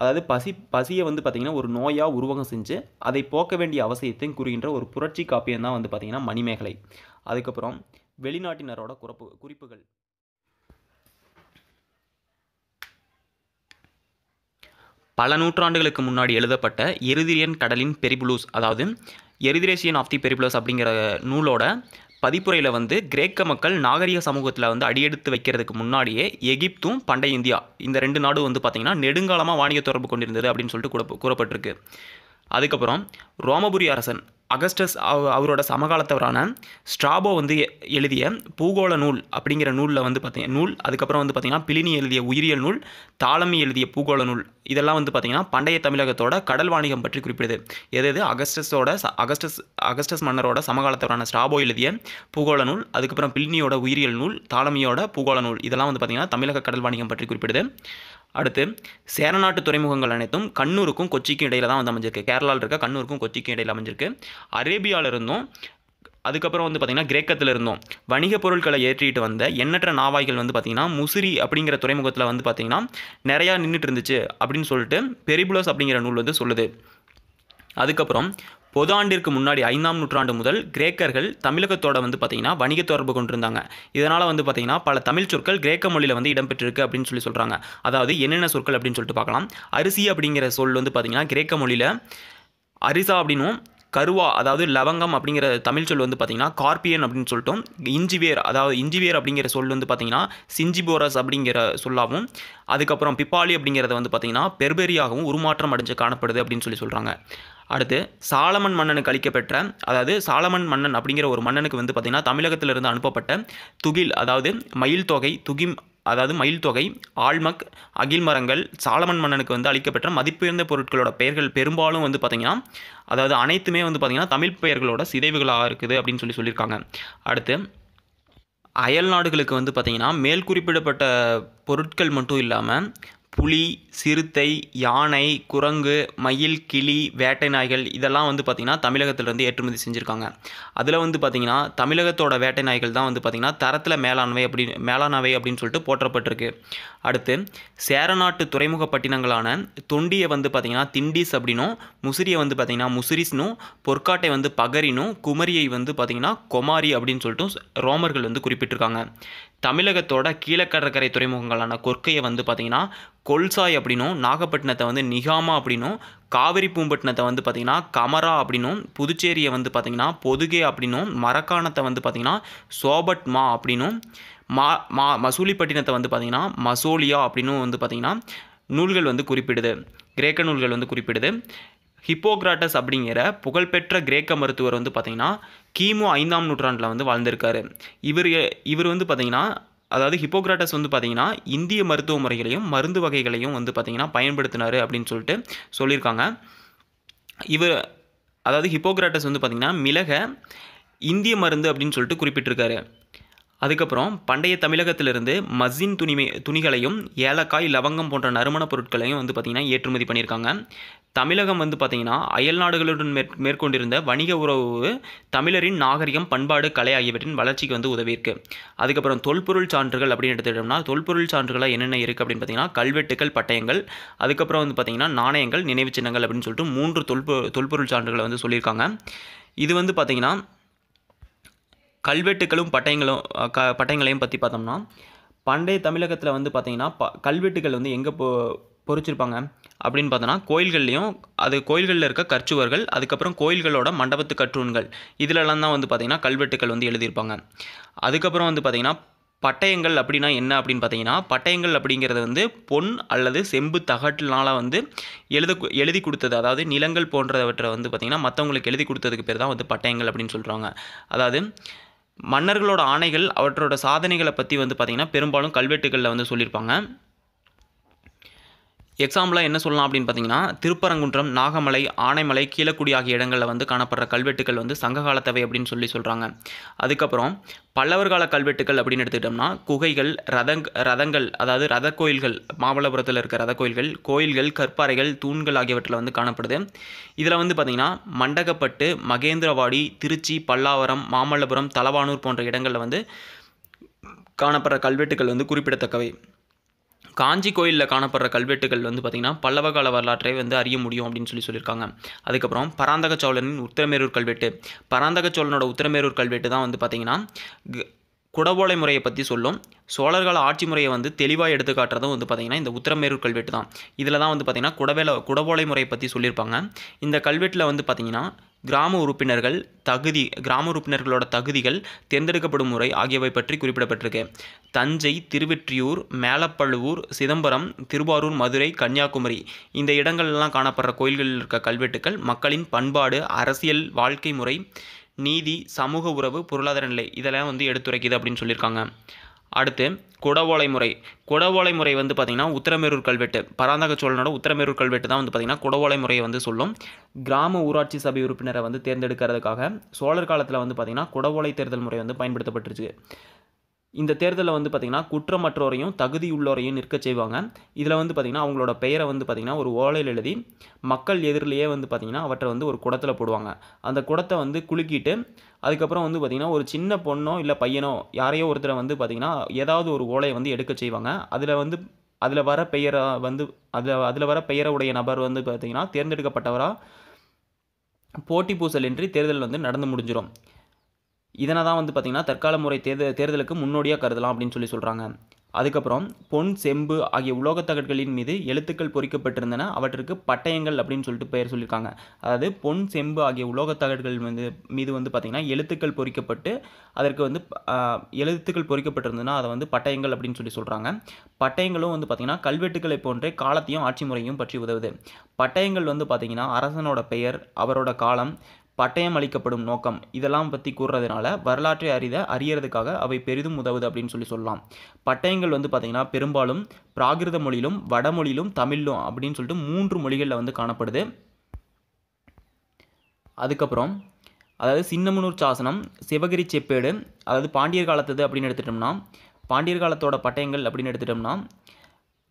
அதாவது பசி பசியை வந்து பார்த்திங்கன்னா ஒரு நோயாக உருவகம் செஞ்சு அதை போக்க வேண்டிய அவசியத்தையும் கூறுகின்ற ஒரு புரட்சி காப்பியம் தான் வந்து பார்த்திங்கன்னா மணிமேகலை அதுக்கப்புறம் வெளிநாட்டினரோட குறப்பு குறிப்புகள் பல நூற்றாண்டுகளுக்கு முன்னாடி எழுதப்பட்ட எருதிரியன் கடலின் பெரிபுலூஸ் அதாவது எருதிரேசியன் ஆஃப் தி பெரிபுலஸ் அப்படிங்கிற நூலோட பதிப்புரையில் வந்து கிரேக்க மக்கள் நாகரிக சமூகத்தில் வந்து அடியெடுத்து வைக்கிறதுக்கு முன்னாடியே எகிப்தும் பண்டைய இந்தியா இந்த ரெண்டு நாடும் வந்து பார்த்திங்கன்னா நெடுங்காலமாக வாணிக தொடர்பு கொண்டிருந்தது அப்படின்னு சொல்லிட்டு கூற கூறப்பட்டிருக்கு அதுக்கப்புறம் ரோமபுரி அரசன் அகஸ்டஸ் அவரோட சமகாலத்தவரான ஸ்ட்ராபோ வந்து எழுதிய பூகோள நூல் அப்படிங்கிற நூலில் வந்து பார்த்திங்க நூல் அதுக்கப்புறம் வந்து பார்த்திங்கன்னா பிளினி எழுதிய உயிரியல் நூல் தாளமி எழுதிய பூகோள நூல் இதெல்லாம் வந்து பார்த்திங்கன்னா பண்டைய தமிழகத்தோட கடல் வாணிகம் பற்றி குறிப்பிடுது எது எது அகஸ்டஸோட அகஸ்டஸ் அகஸ்டஸ் மன்னரோட சமகாலத்தவரான ஸ்ட்ராபோ எழுதிய பூகோள நூல் அதுக்கப்புறம் பிளினியோட உயிரியல் நூல் தாளமியோட பூகோள நூல் இதெல்லாம் வந்து பார்த்திங்கன்னா தமிழக கடல் வாணிகம் பற்றி குறிப்பிடுது அடுத்து சேரநாட்டு துறைமுகங்கள் அனைத்தும் கண்ணூருக்கும் கொச்சிக்கும் இடையில் தான் வந்து அமைஞ்சிருக்கு கேரளாவில் இருக்க கண்ணூருக்கும் கொச்சிக்கும் இடையில் அமைஞ்சிருக்கு அரேபியாவில் இருந்தும் அதுக்கப்புறம் வந்து பார்த்திங்கன்னா கிரேக்கத்தில் இருந்தோம் வணிகப் பொருட்களை ஏற்றிட்டு வந்த எண்ணற்ற நாவாய்கள் வந்து பார்த்திங்கன்னா முசிறி அப்படிங்கிற துறைமுகத்தில் வந்து பார்த்திங்கன்னா நிறையா நின்றுட்டு இருந்துச்சு அப்படின்னு சொல்லிட்டு பெரிபுலஸ் அப்படிங்கிற நூல் வந்து சொல்லுது அதுக்கப்புறம் பொது ஆண்டிற்கு முன்னாடி ஐந்தாம் நூற்றாண்டு முதல் கிரேக்கர்கள் தமிழகத்தோட வந்து பார்த்திங்கன்னா வணிக தொடர்பு கொண்டிருந்தாங்க இதனால் வந்து பார்த்தீங்கன்னா பல தமிழ் சொற்கள் கிரேக்க மொழியில் வந்து இடம்பெற்றிருக்கு அப்படின்னு சொல்லி சொல்கிறாங்க அதாவது என்னென்ன சொற்கள் அப்படின்னு சொல்லிட்டு பார்க்கலாம் அரிசி அப்படிங்கிற சொல் வந்து பார்த்திங்கன்னா கிரேக்க மொழியில் அரிசா அப்படின்னும் கருவா அதாவது லவங்கம் அப்படிங்கிற தமிழ் சொல் வந்து பார்த்திங்கன்னா கார்பியன் அப்படின்னு சொல்லிட்டோம் இஞ்சிவேர் அதாவது இஞ்சிவேர் அப்படிங்கிற சொல் வந்து பார்த்திங்கன்னா சிஞ்சிபோரஸ் அப்படிங்கிற சொல்லாகவும் அதுக்கப்புறம் பிப்பாலி அப்படிங்கிறத வந்து பார்த்திங்கன்னா பெர்பெரியாகவும் உருமாற்றம் அடைஞ்சு காணப்படுது அப்படின்னு சொல்லி சொல்கிறாங்க அடுத்து சாலமன் மன்னனுக்கு அளிக்கப்பெற்ற அதாவது சாலமன் மன்னன் அப்படிங்கிற ஒரு மன்னனுக்கு வந்து பார்த்திங்கன்னா தமிழகத்திலிருந்து அனுப்பப்பட்ட துகில் அதாவது மயில் தொகை துகிம் அதாவது மயில் தொகை ஆழ்மக் அகில் மரங்கள் சாலமன் மன்னனுக்கு வந்து அளிக்கப்பெற்ற மதிப்புயர்ந்த பொருட்களோட பெயர்கள் பெரும்பாலும் வந்து பார்த்திங்கன்னா அதாவது அனைத்துமே வந்து பார்த்திங்கன்னா தமிழ் பெயர்களோட சிதைவுகளாக இருக்குது அப்படின்னு சொல்லி சொல்லியிருக்காங்க அடுத்து அயல் நாடுகளுக்கு வந்து பார்த்திங்கன்னா மேல் குறிப்பிடப்பட்ட பொருட்கள் மட்டும் இல்லாமல் புலி சிறுத்தை யானை குரங்கு மயில் கிளி வேட்டை நாய்கள் இதெல்லாம் வந்து பார்த்திங்கன்னா தமிழகத்திலேருந்து ஏற்றுமதி செஞ்சுருக்காங்க அதில் வந்து பார்த்திங்கன்னா தமிழகத்தோட வேட்டை நாய்கள் தான் வந்து பார்த்திங்கன்னா தரத்தில் மேலாண்மை அப்படி மேலாண்மை அப்படின்னு சொல்லிட்டு போற்றப்பட்டிருக்கு அடுத்து சேரநாட்டு துறைமுகப்பட்டினங்களான தொண்டியை வந்து பார்த்திங்கன்னா திண்டிஸ் அப்படின்னும் முசிறியை வந்து பார்த்திங்கன்னா முசிரிஸ்னும் பொற்காட்டை வந்து பகரினும் குமரியை வந்து பார்த்திங்கன்னா கொமாரி அப்படின்னு சொல்லிட்டு ரோமர்கள் வந்து குறிப்பிட்டிருக்காங்க தமிழகத்தோட கீழக்கடற்கரை துறைமுகங்களான கொற்கையை வந்து பார்த்திங்கன்னா கொல்சாய் அப்படின்னும் நாகப்பட்டினத்தை வந்து நிகாமா அப்படின்னும் காவிரி பூம்பட்டினத்தை வந்து பார்த்திங்கன்னா கமரா அப்படின்னும் புதுச்சேரியை வந்து பார்த்திங்கன்னா பொதுகே அப்படின்னும் மரக்காணத்தை வந்து பார்த்திங்கன்னா சோபட்மா அப்படின்னும் மா மா மசூலிப்பட்டினத்தை வந்து பார்த்திங்கன்னா மசோலியா அப்படின்னும் வந்து பார்த்திங்கன்னா நூல்கள் வந்து குறிப்பிடுது கிரேக்க நூல்கள் வந்து குறிப்பிடுது ஹிப்போக்ராட்டஸ் அப்படிங்கிற புகழ்பெற்ற கிரேக்க மருத்துவர் வந்து பார்த்திங்கன்னா கிமு ஐந்தாம் நூற்றாண்டில் வந்து வாழ்ந்திருக்காரு இவர் இவர் வந்து பார்த்திங்கன்னா அதாவது ஹிப்போக்ராட்டஸ் வந்து பார்த்திங்கன்னா இந்திய மருத்துவ முறைகளையும் மருந்து வகைகளையும் வந்து பார்த்திங்கன்னா பயன்படுத்தினார் அப்படின்னு சொல்லிட்டு சொல்லியிருக்காங்க இவர் அதாவது ஹிப்போக்ராட்டஸ் வந்து பார்த்திங்கன்னா மிளக இந்திய மருந்து அப்படின்னு சொல்லிட்டு குறிப்பிட்டிருக்காரு அதுக்கப்புறம் பண்டைய தமிழகத்திலிருந்து மசின் துணிமை துணிகளையும் ஏலக்காய் லவங்கம் போன்ற நறுமணப் பொருட்களையும் வந்து பார்த்திங்கன்னா ஏற்றுமதி பண்ணியிருக்காங்க தமிழகம் வந்து பார்த்திங்கன்னா அயல் நாடுகளுடன் மேற்கொண்டிருந்த வணிக உறவு தமிழரின் நாகரிகம் பண்பாடு கலை ஆகியவற்றின் வளர்ச்சிக்கு வந்து உதவியிருக்கு அதுக்கப்புறம் தொல்பொருள் சான்றுகள் அப்படின்னு எடுத்துக்கிட்டோம்னா தொல்பொருள் சான்றுகளாக என்னென்ன இருக்குது அப்படின்னு பார்த்திங்கன்னா கல்வெட்டுகள் பட்டயங்கள் அதுக்கப்புறம் வந்து பார்த்திங்கன்னா நாணயங்கள் நினைவு சின்னங்கள் அப்படின்னு சொல்லிட்டு மூன்று தொல்பொ தொல்பொருள் சான்றுகளை வந்து சொல்லியிருக்காங்க இது வந்து பார்த்திங்கன்னா கல்வெட்டுகளும் பட்டயங்களும் க பட்டயங்களையும் பற்றி பார்த்தோம்னா பண்டைய தமிழகத்தில் வந்து பார்த்திங்கன்னா ப கல்வெட்டுகள் வந்து எங்கே போ பொறிச்சிருப்பாங்க அப்படின்னு பார்த்தோன்னா கோயில்கள்லேயும் அது கோயில்களில் இருக்க கற்சுவர்கள் அதுக்கப்புறம் கோயில்களோட மண்டபத்து கற்றூண்கள் இதிலெல்லாம் தான் வந்து பார்த்திங்கன்னா கல்வெட்டுகள் வந்து எழுதியிருப்பாங்க அதுக்கப்புறம் வந்து பார்த்திங்கன்னா பட்டயங்கள் அப்படின்னா என்ன அப்படின்னு பார்த்தீங்கன்னா பட்டயங்கள் அப்படிங்கிறது வந்து பொன் அல்லது செம்பு தகட்டினால் வந்து எழுத எழுதி கொடுத்தது அதாவது நிலங்கள் போன்றவற்றை வந்து பார்த்திங்கன்னா மற்றவங்களுக்கு எழுதி கொடுத்ததுக்கு பேர் தான் வந்து பட்டயங்கள் அப்படின்னு சொல்கிறாங்க அதாவது மன்னர்களோட ஆணைகள் அவற்றோட சாதனைகளை பற்றி வந்து பார்த்திங்கன்னா பெரும்பாலும் கல்வெட்டுகளில் வந்து சொல்லியிருப்பாங்க எக்ஸாம்பிளாக என்ன சொல்லலாம் அப்படின்னு பார்த்தீங்கன்னா திருப்பரங்குன்றம் நாகமலை ஆனைமலை கீழக்குடி ஆகிய இடங்களில் வந்து காணப்படுற கல்வெட்டுகள் வந்து சங்ககாலத்தவை அப்படின்னு சொல்லி சொல்கிறாங்க அதுக்கப்புறம் பல்லவர் கால கல்வெட்டுகள் அப்படின்னு எடுத்துக்கிட்டோம்னா குகைகள் ரதங் ரதங்கள் அதாவது ரத கோயில்கள் மாமல்லபுரத்தில் இருக்க ரத கோயில்கள் கோயில்கள் கற்பாறைகள் தூண்கள் ஆகியவற்றில் வந்து காணப்படுது இதில் வந்து பார்த்திங்கன்னா மண்டகப்பட்டு மகேந்திரவாடி திருச்சி பல்லாவரம் மாமல்லபுரம் தலவானூர் போன்ற இடங்களில் வந்து காணப்படுற கல்வெட்டுகள் வந்து குறிப்பிடத்தக்கவை காஞ்சி கோயிலில் காணப்படுற கல்வெட்டுகள் வந்து பார்த்திங்கன்னா பல்லவ கால வரலாற்றை வந்து அறிய முடியும் அப்படின்னு சொல்லி சொல்லியிருக்காங்க அதுக்கப்புறம் பராந்தக சோழனின் உத்தரமேரூர் கல்வெட்டு பராந்தக சோழனோட உத்தரமேரூர் கல்வெட்டு தான் வந்து பார்த்திங்கன்னா குடவோலை முறையை பற்றி சொல்லும் சோழர்கள் ஆட்சி முறையை வந்து தெளிவாக எடுத்து காட்டுறதும் வந்து பார்த்திங்கன்னா இந்த உத்தரமேரூர் கல்வெட்டு தான் இதில் தான் வந்து பார்த்திங்கன்னா குடவேல குடவோலை முறையை பற்றி சொல்லியிருப்பாங்க இந்த கல்வெட்டில் வந்து பார்த்திங்கன்னா கிராம உறுப்பினர்கள் தகுதி கிராம உறுப்பினர்களோட தகுதிகள் தேர்ந்தெடுக்கப்படும் முறை ஆகியவை பற்றி குறிப்பிடப்பட்டிருக்கு தஞ்சை திருவெற்றியூர் மேலப்பழுவூர் சிதம்பரம் திருவாரூர் மதுரை கன்னியாகுமரி இந்த இடங்கள்லாம் காணப்படுற கோயில்களில் இருக்க கல்வெட்டுக்கள் மக்களின் பண்பாடு அரசியல் வாழ்க்கை முறை நீதி சமூக உறவு பொருளாதார நிலை இதெல்லாம் வந்து எடுத்துரைக்குது அப்படின்னு சொல்லியிருக்காங்க அடுத்து குடவோலை முறை குடவோலை முறை வந்து பார்த்திங்கன்னா உத்தரமேரூர் கல்வெட்டு பராந்தக சோழனோட உத்தரமேரூர் கல்வெட்டு தான் வந்து பார்த்திங்கன்னா குடவோலை முறையை வந்து சொல்லும் கிராம ஊராட்சி சபை உறுப்பினரை வந்து தேர்ந்தெடுக்கிறதுக்காக சோழர் காலத்தில் வந்து பார்த்திங்கன்னா குடவோலை தேர்தல் முறை வந்து பயன்படுத்தப்பட்டுருச்சு இந்த தேர்தலில் வந்து பார்த்திங்கன்னா குற்றமற்றோரையும் தகுதியுள்ளோரையும் நிற்க செய்வாங்க இதில் வந்து பார்த்திங்கன்னா அவங்களோட பெயரை வந்து பார்த்திங்கன்னா ஒரு ஓலையில் எழுதி மக்கள் எதிரிலேயே வந்து பார்த்திங்கன்னா அவற்றை வந்து ஒரு குடத்தில் போடுவாங்க அந்த குடத்தை வந்து குலுக்கிட்டு அதுக்கப்புறம் வந்து பார்த்திங்கன்னா ஒரு சின்ன பொண்ணோ இல்லை பையனோ யாரையோ ஒருத்தரை வந்து பார்த்திங்கன்னா ஏதாவது ஒரு ஓலையை வந்து எடுக்க செய்வாங்க அதில் வந்து அதில் வர பெயரை வந்து அதில் அதில் வர பெயரை நபர் வந்து பார்த்திங்கன்னா தேர்ந்தெடுக்கப்பட்டவராக போட்டி பூசல் இன்றி தேர்தல் வந்து நடந்து முடிஞ்சிடும் இதனை தான் வந்து பார்த்திங்கன்னா தற்கால முறை தேர்த தேர்தலுக்கு முன்னோடியாக கருதலாம் அப்படின்னு சொல்லி சொல்கிறாங்க அதுக்கப்புறம் பொன் செம்பு ஆகிய உலோகத்தகட்களின் மீது எழுத்துக்கள் பொறிக்கப்பட்டிருந்தன அவற்றுக்கு பட்டயங்கள் அப்படின்னு சொல்லிட்டு பெயர் சொல்லியிருக்காங்க அதாவது பொன் செம்பு ஆகிய உலோகத் தகடுகள் மீது மீது வந்து பார்த்திங்கன்னா எழுத்துக்கள் பொறிக்கப்பட்டு அதற்கு வந்து எழுத்துக்கள் பொறிக்கப்பட்டிருந்ததுன்னா அதை வந்து பட்டயங்கள் அப்படின்னு சொல்லி சொல்கிறாங்க பட்டயங்களும் வந்து பார்த்திங்கன்னா கல்வெட்டுக்களை போன்றே காலத்தையும் ஆட்சி முறையும் பற்றி உதவுது பட்டயங்கள் வந்து பார்த்திங்கன்னா அரசனோட பெயர் அவரோட காலம் பட்டயம் அளிக்கப்படும் நோக்கம் இதெல்லாம் பற்றி கூறுறதுனால வரலாற்றை அறித அறியறதுக்காக அவை பெரிதும் உதவுது அப்படின்னு சொல்லி சொல்லலாம் பட்டயங்கள் வந்து பார்த்திங்கன்னா பெரும்பாலும் பிராகிருத மொழியிலும் வடமொழியிலும் தமிழிலும் அப்படின்னு சொல்லிட்டு மூன்று மொழிகளில் வந்து காணப்படுது அதுக்கப்புறம் அதாவது சின்னமனூர் சாசனம் சிவகிரி செப்பேடு அதாவது பாண்டியர் காலத்தது அப்படின்னு எடுத்துட்டோம்னா பாண்டியர் காலத்தோட பட்டயங்கள் அப்படின்னு எடுத்துட்டோம்னா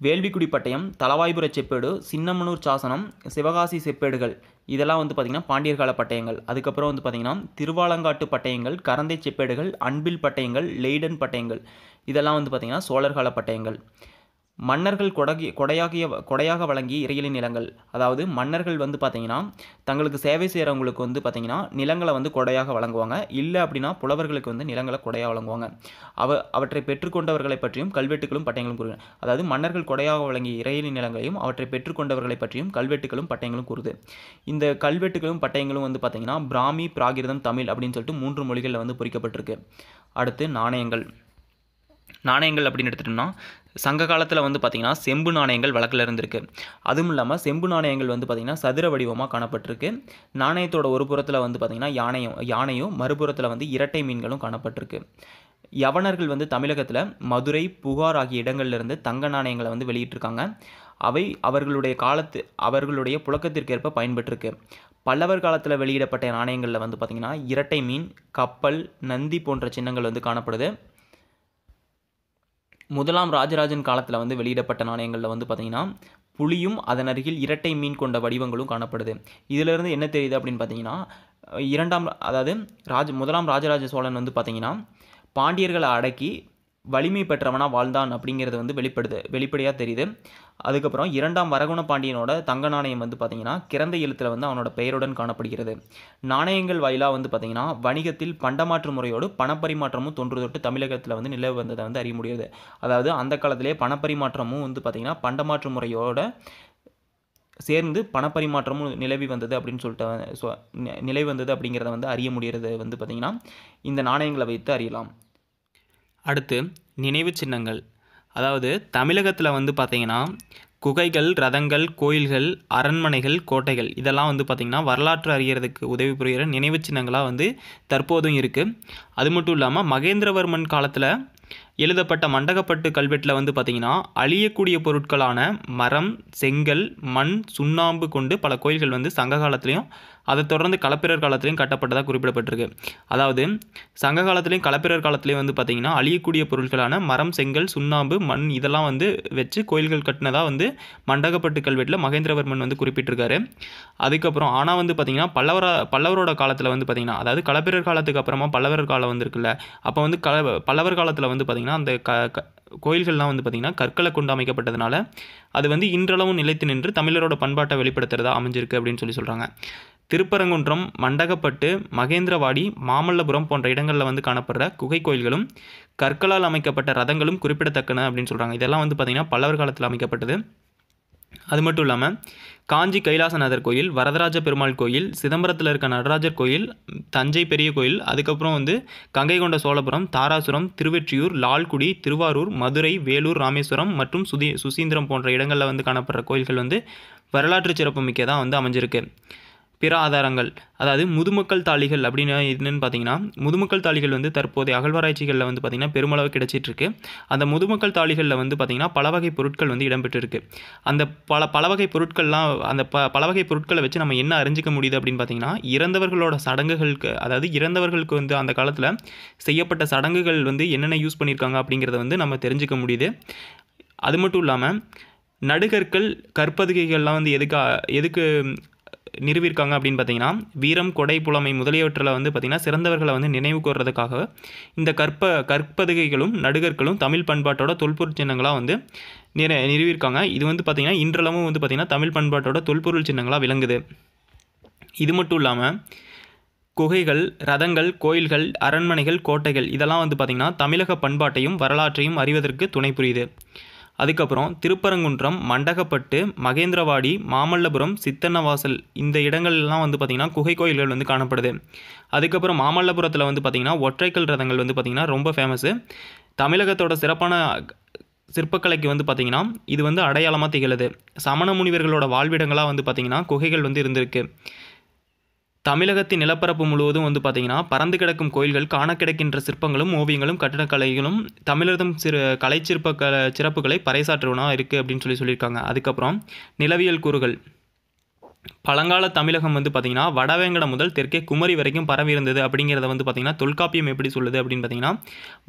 வேள்விக்குடி பட்டயம் தலவாய்புர செப்பேடு சின்னமனூர் சாசனம் சிவகாசி செப்பேடுகள் இதெல்லாம் வந்து பார்த்திங்கன்னா பாண்டியர் கால பட்டயங்கள் அதுக்கப்புறம் வந்து பார்த்திங்கன்னா திருவாலங்காட்டு பட்டயங்கள் கரந்தை செப்பேடுகள் அன்பில் பட்டயங்கள் லெய்டன் பட்டயங்கள் இதெல்லாம் வந்து பார்த்திங்கன்னா சோழர் கால பட்டயங்கள் மன்னர்கள் கொடகி கொடையாகிய கொடையாக வழங்கி இறையிலின் நிலங்கள் அதாவது மன்னர்கள் வந்து பார்த்தீங்கன்னா தங்களுக்கு சேவை செய்கிறவங்களுக்கு வந்து பார்த்திங்கன்னா நிலங்களை வந்து கொடையாக வழங்குவாங்க இல்லை அப்படின்னா புலவர்களுக்கு வந்து நிலங்களை கொடையாக வழங்குவாங்க அவ அவற்றை பெற்றுக்கொண்டவர்களை பற்றியும் கல்வெட்டுகளும் பட்டயங்களும் கூறுது அதாவது மன்னர்கள் கொடையாக வழங்கிய இறையிலின் நிலங்களையும் அவற்றை பெற்றுக்கொண்டவர்களை பற்றியும் கல்வெட்டுகளும் பட்டயங்களும் கூறுது இந்த கல்வெட்டுகளும் பட்டயங்களும் வந்து பார்த்தீங்கன்னா பிராமி பிராகிருதம் தமிழ் அப்படின்னு சொல்லிட்டு மூன்று மொழிகளில் வந்து பொறிக்கப்பட்டிருக்கு அடுத்து நாணயங்கள் நாணயங்கள் அப்படின்னு எடுத்துட்டோம்னா சங்க காலத்தில் வந்து பார்த்திங்கன்னா செம்பு நாணயங்கள் வழக்கில் இருந்திருக்கு அதுவும் இல்லாமல் செம்பு நாணயங்கள் வந்து பார்த்திங்கன்னா சதுர வடிவமாக காணப்பட்டிருக்கு நாணயத்தோட ஒரு புறத்தில் வந்து பார்த்திங்கன்னா யானையும் யானையும் மறுபுறத்தில் வந்து இரட்டை மீன்களும் காணப்பட்டிருக்கு யவனர்கள் வந்து தமிழகத்தில் மதுரை புகார் ஆகிய இடங்கள்லேருந்து தங்க நாணயங்களை வந்து வெளியிட்டிருக்காங்க அவை அவர்களுடைய காலத்து அவர்களுடைய புழக்கத்திற்கேற்ப பயன்பெற்றிருக்கு பல்லவர் காலத்தில் வெளியிடப்பட்ட நாணயங்களில் வந்து பார்த்திங்கன்னா இரட்டை மீன் கப்பல் நந்தி போன்ற சின்னங்கள் வந்து காணப்படுது முதலாம் ராஜராஜன் காலத்தில் வந்து வெளியிடப்பட்ட நாணயங்களில் வந்து பார்த்திங்கன்னா புலியும் அதன் அருகில் இரட்டை மீன் கொண்ட வடிவங்களும் காணப்படுது இதிலிருந்து என்ன தெரியுது அப்படின்னு பார்த்தீங்கன்னா இரண்டாம் அதாவது ராஜ முதலாம் ராஜராஜ சோழன் வந்து பார்த்திங்கன்னா பாண்டியர்களை அடக்கி வலிமை பெற்றவனாக வாழ்ந்தான் அப்படிங்கிறது வந்து வெளிப்படுது வெளிப்படையாக தெரியுது அதுக்கப்புறம் இரண்டாம் வரகுண பாண்டியனோட தங்க நாணயம் வந்து பார்த்தீங்கன்னா கிறந்த எழுத்தில் வந்து அவனோட பெயருடன் காணப்படுகிறது நாணயங்கள் வாயிலாக வந்து பார்த்திங்கன்னா வணிகத்தில் பண்டமாற்று முறையோடு பணப்பரிமாற்றமும் தொன்று தொட்டு தமிழகத்தில் வந்து நிலவு வந்ததை வந்து அறிய முடியாது அதாவது அந்த காலத்திலே பணப்பரிமாற்றமும் வந்து பார்த்திங்கன்னா பண்டமாற்று முறையோட சேர்ந்து பணப்பரிமாற்றமும் நிலவி வந்தது அப்படின்னு சொல்லிட்டு நிலை வந்தது அப்படிங்கிறத வந்து அறிய முடிகிறது வந்து பார்த்திங்கன்னா இந்த நாணயங்களை வைத்து அறியலாம் அடுத்து நினைவு சின்னங்கள் அதாவது தமிழகத்தில் வந்து பார்த்திங்கன்னா குகைகள் ரதங்கள் கோயில்கள் அரண்மனைகள் கோட்டைகள் இதெல்லாம் வந்து பார்த்திங்கன்னா வரலாற்று அறியறதுக்கு உதவி புரிகிற நினைவு சின்னங்களாக வந்து தற்போதும் இருக்குது அது மட்டும் இல்லாமல் மகேந்திரவர்மன் காலத்தில் எழுதப்பட்ட மண்டகப்பட்டு கல்வெட்டில் வந்து பார்த்திங்கன்னா அழியக்கூடிய பொருட்களான மரம் செங்கல் மண் சுண்ணாம்பு கொண்டு பல கோயில்கள் வந்து சங்க காலத்துலேயும் அதை தொடர்ந்து களப்பிரர் காலத்திலையும் கட்டப்பட்டதாக குறிப்பிடப்பட்டிருக்கு அதாவது சங்க காலத்திலையும் களப்பிரர் காலத்திலையும் வந்து பார்த்திங்கன்னா அழியக்கூடிய பொருட்களான மரம் செங்கல் சுண்ணாம்பு மண் இதெல்லாம் வந்து வச்சு கோயில்கள் கட்டினதாக வந்து மண்டகப்பட்டு கல்வெட்டில் மகேந்திரவர்மன் வந்து குறிப்பிட்டிருக்காரு அதுக்கப்புறம் ஆனால் வந்து பார்த்திங்கன்னா பல்லவர பல்லவரோட காலத்தில் வந்து பார்த்திங்கன்னா அதாவது களப்பிரர் காலத்துக்கு அப்புறமா பல்லவர் காலம் வந்துருக்குல்ல அப்போ வந்து கல பல்லவர் காலத்தில் வந்து பார்த்திங்கன்னா அந்த க கோயில்கள்லாம் வந்து பார்த்திங்கன்னா கற்களை கொண்டு அமைக்கப்பட்டதுனால அது வந்து இன்றளவும் நிலைத்து நின்று தமிழரோட பண்பாட்டை வெளிப்படுத்துகிறதா அமைஞ்சிருக்கு அப்படின்னு சொல்லி சொல்கிறாங்க திருப்பரங்குன்றம் மண்டகப்பட்டு மகேந்திரவாடி மாமல்லபுரம் போன்ற இடங்களில் வந்து காணப்படுற குகை கோயில்களும் கற்களால் அமைக்கப்பட்ட ரதங்களும் குறிப்பிடத்தக்கன அப்படின்னு சொல்கிறாங்க இதெல்லாம் வந்து பார்த்திங்கன்னா பல்லவர் காலத்தில் அமைக்கப்பட்டது அது மட்டும் இல்லாமல் காஞ்சி கைலாசநாதர் கோயில் வரதராஜ பெருமாள் கோயில் சிதம்பரத்தில் இருக்க நடராஜர் கோயில் தஞ்சை பெரிய கோயில் அதுக்கப்புறம் வந்து கங்கை கொண்ட சோழபுரம் தாராசுரம் திருவெற்றியூர் லால்குடி திருவாரூர் மதுரை வேலூர் ராமேஸ்வரம் மற்றும் சுதி சுசீந்திரம் போன்ற இடங்களில் வந்து காணப்படுற கோயில்கள் வந்து வரலாற்று சிறப்புமிக்கதாக வந்து அமைஞ்சிருக்கு பிற ஆதாரங்கள் அதாவது முதுமக்கள் தாளிகள் அப்படின்னா என்னென்னு பார்த்தீங்கன்னா முதுமக்கள் தாளிகள் வந்து தற்போதைய அகழ்வாராய்ச்சிகளில் வந்து பார்த்திங்கன்னா பெருமளவு கிடைச்சிட்ருக்கு அந்த முதுமக்கள் தாளிகளில் வந்து பார்த்திங்கன்னா பல வகை பொருட்கள் வந்து இடம்பெற்றிருக்கு அந்த பல பல வகை பொருட்கள்லாம் அந்த ப பல வகை பொருட்களை வச்சு நம்ம என்ன அறிஞ்சிக்க முடியுது அப்படின்னு பார்த்திங்கன்னா இறந்தவர்களோட சடங்குகளுக்கு அதாவது இறந்தவர்களுக்கு வந்து அந்த காலத்தில் செய்யப்பட்ட சடங்குகள் வந்து என்னென்ன யூஸ் பண்ணியிருக்காங்க அப்படிங்கிறத வந்து நம்ம தெரிஞ்சுக்க முடியுது அது மட்டும் இல்லாமல் நடுகற்கள் கற்பதுகைகள்லாம் வந்து எதுக்கு எதுக்கு நிறுவிருக்காங்க அப்படின்னு பார்த்தீங்கன்னா வீரம் கொடை புலமை முதலியவற்றில் வந்து பார்த்திங்கன்னா சிறந்தவர்களை வந்து நினைவு கூறுறதுக்காக இந்த கற்ப கற்பதுகைகளும் நடுகர்களும் தமிழ் பண்பாட்டோட தொல்பொருள் சின்னங்களாக வந்து நிற நிறுவியிருக்காங்க இது வந்து பார்த்திங்கன்னா இன்றளவும் வந்து பார்த்திங்கன்னா தமிழ் பண்பாட்டோட தொல்பொருள் சின்னங்களாக விளங்குது இது மட்டும் இல்லாமல் குகைகள் ரதங்கள் கோயில்கள் அரண்மனைகள் கோட்டைகள் இதெல்லாம் வந்து பார்த்திங்கன்னா தமிழக பண்பாட்டையும் வரலாற்றையும் அறிவதற்கு துணை புரியுது அதுக்கப்புறம் திருப்பரங்குன்றம் மண்டகப்பட்டு மகேந்திரவாடி மாமல்லபுரம் சித்தன்னவாசல் இந்த இடங்கள்லாம் வந்து பார்த்திங்கன்னா குகை கோயில்கள் வந்து காணப்படுது அதுக்கப்புறம் மாமல்லபுரத்தில் வந்து பார்த்திங்கன்னா ஒற்றைக்கல் ரதங்கள் வந்து பார்த்திங்கன்னா ரொம்ப ஃபேமஸ்ஸு தமிழகத்தோட சிறப்பான சிற்பக்கலைக்கு வந்து பார்த்திங்கன்னா இது வந்து அடையாளமாக திகழுது சமண முனிவர்களோட வாழ்விடங்களாக வந்து பார்த்திங்கன்னா குகைகள் வந்து இருந்திருக்கு தமிழகத்தின் நிலப்பரப்பு முழுவதும் வந்து பார்த்திங்கன்னா பறந்து கிடக்கும் கோயில்கள் காண கிடக்கின்ற சிற்பங்களும் ஓவியங்களும் கட்டடக்கலைகளும் தமிழர்தம் சிறு கலை சிற்ப க சிறப்புகளை பறைசாற்றுவனாக இருக்குது அப்படின்னு சொல்லி சொல்லியிருக்காங்க அதுக்கப்புறம் நிலவியல் கூறுகள் பழங்கால தமிழகம் வந்து பார்த்திங்கன்னா வடவேங்கடம் முதல் தெற்கே குமரி வரைக்கும் பரவி இருந்தது அப்படிங்கிறத வந்து பார்த்திங்கன்னா தொல்காப்பியம் எப்படி சொல்லுது அப்படின்னு பார்த்திங்கன்னா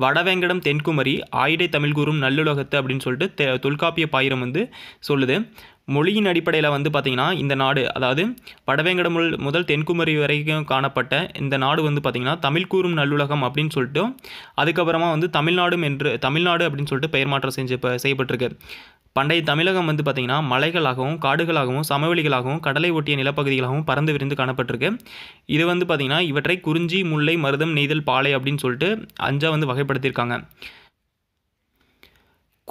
வடவேங்கடம் தென்குமரி ஆயிடை தமிழ்கூறும் நல்லுலகத்து அப்படின்னு சொல்லிட்டு தொல்காப்பிய பாயிரம் வந்து சொல்லுது மொழியின் அடிப்படையில் வந்து பார்த்திங்கன்னா இந்த நாடு அதாவது படவேங்கட முதல் தென்குமரி வரைக்கும் காணப்பட்ட இந்த நாடு வந்து பார்த்திங்கன்னா தமிழ் கூறும் நல்லுலகம் அப்படின்னு சொல்லிட்டு அதுக்கப்புறமா வந்து தமிழ்நாடும் என்று தமிழ்நாடு அப்படின்னு சொல்லிட்டு பெயர் மாற்றம் செஞ்சு செய்யப்பட்டிருக்கு பண்டைய தமிழகம் வந்து பார்த்திங்கன்னா மலைகளாகவும் காடுகளாகவும் சமவெளிகளாகவும் கடலை ஒட்டிய நிலப்பகுதிகளாகவும் பறந்து விரிந்து காணப்பட்டிருக்கு இது வந்து பார்த்திங்கன்னா இவற்றை குறிஞ்சி முல்லை மருதம் நெய்தல் பாலை அப்படின்னு சொல்லிட்டு அஞ்சா வந்து வகைப்படுத்தியிருக்காங்க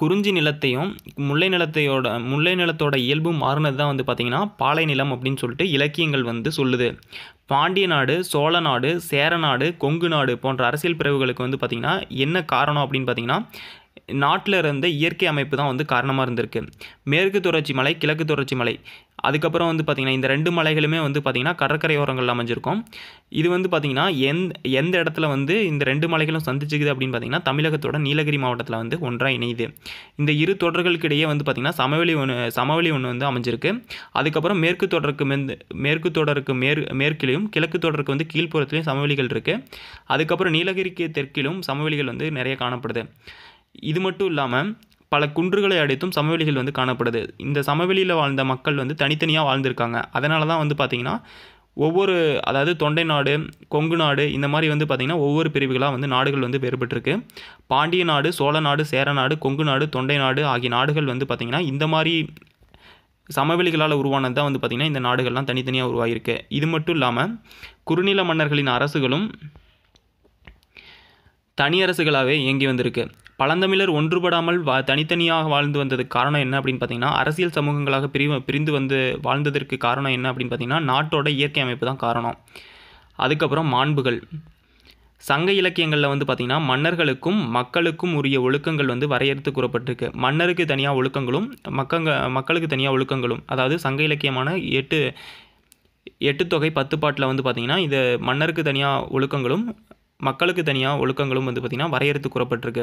குறிஞ்சி நிலத்தையும் முல்லை நிலத்தையோட முல்லை நிலத்தோட இயல்பு மாறினது தான் வந்து பார்த்திங்கன்னா பாலை நிலம் அப்படின்னு சொல்லிட்டு இலக்கியங்கள் வந்து சொல்லுது பாண்டிய நாடு சோழ நாடு சேர நாடு கொங்கு நாடு போன்ற அரசியல் பிரிவுகளுக்கு வந்து பார்த்திங்கன்னா என்ன காரணம் அப்படின்னு பார்த்திங்கன்னா நாட்டில் இருந்த இயற்கை அமைப்பு தான் வந்து காரணமாக இருந்திருக்கு மேற்கு தொடர்ச்சி மலை கிழக்கு தொடர்ச்சி மலை அதுக்கப்புறம் வந்து பார்த்திங்கன்னா இந்த ரெண்டு மலைகளுமே வந்து பார்த்திங்கன்னா கடற்கரையோரங்களில் அமைஞ்சிருக்கும் இது வந்து பார்த்திங்கன்னா எந்த எந்த இடத்துல வந்து இந்த ரெண்டு மலைகளும் சந்திச்சுக்குது அப்படின்னு பார்த்திங்கன்னா தமிழகத்தோட நீலகிரி மாவட்டத்தில் வந்து ஒன்றாக இணையுது இந்த இரு தொடர்களுக்கிடையே வந்து பார்த்திங்கன்னா சமவெளி ஒன்று சமவெளி ஒன்று வந்து அமைஞ்சிருக்கு அதுக்கப்புறம் மேற்கு தொடருக்கு மேற்கு தொடருக்கு மேற் மேற்கிலையும் கிழக்கு தொடருக்கு வந்து கீழ்ப்புறத்துலேயும் சமவெளிகள் இருக்குது அதுக்கப்புறம் நீலகிரிக்கு தெற்கிலும் சமவெளிகள் வந்து நிறைய காணப்படுது இது மட்டும் இல்லாமல் பல குன்றுகளை அடைத்தும் சமவெளிகள் வந்து காணப்படுது இந்த சமவெளியில் வாழ்ந்த மக்கள் வந்து தனித்தனியாக வாழ்ந்திருக்காங்க அதனால தான் வந்து பார்த்திங்கன்னா ஒவ்வொரு அதாவது தொண்டை நாடு கொங்கு நாடு இந்த மாதிரி வந்து பார்த்திங்கன்னா ஒவ்வொரு பிரிவுகளாக வந்து நாடுகள் வந்து வேறுபட்டிருக்கு பாண்டிய நாடு சோழ நாடு சேர நாடு கொங்கு நாடு தொண்டை நாடு ஆகிய நாடுகள் வந்து பார்த்திங்கன்னா இந்த மாதிரி சமவெளிகளால் உருவானது தான் வந்து பார்த்திங்கன்னா இந்த நாடுகள்லாம் தனித்தனியாக உருவாகியிருக்கு இது மட்டும் இல்லாமல் குறுநில மன்னர்களின் அரசுகளும் தனியரசுகளாகவே இயங்கி வந்திருக்கு பழந்தமிழர் ஒன்றுபடாமல் வா தனித்தனியாக வாழ்ந்து வந்ததுக்கு காரணம் என்ன அப்படின்னு பார்த்தீங்கன்னா அரசியல் சமூகங்களாக பிரிவு பிரிந்து வந்து வாழ்ந்ததற்கு காரணம் என்ன அப்படின்னு பார்த்தீங்கன்னா நாட்டோட இயற்கை அமைப்பு தான் காரணம் அதுக்கப்புறம் மாண்புகள் சங்க இலக்கியங்களில் வந்து பார்த்திங்கன்னா மன்னர்களுக்கும் மக்களுக்கும் உரிய ஒழுக்கங்கள் வந்து வரையறுத்து கூறப்பட்டிருக்கு மன்னருக்கு தனியாக ஒழுக்கங்களும் மக்கங்க மக்களுக்கு தனியாக ஒழுக்கங்களும் அதாவது சங்க இலக்கியமான எட்டு எட்டு தொகை பத்து பாட்டில் வந்து பார்த்திங்கன்னா இது மன்னருக்கு தனியாக ஒழுக்கங்களும் மக்களுக்கு தனியாக ஒழுக்கங்களும் வந்து பார்த்திங்கன்னா வரையறுத்து கூறப்பட்டிருக்கு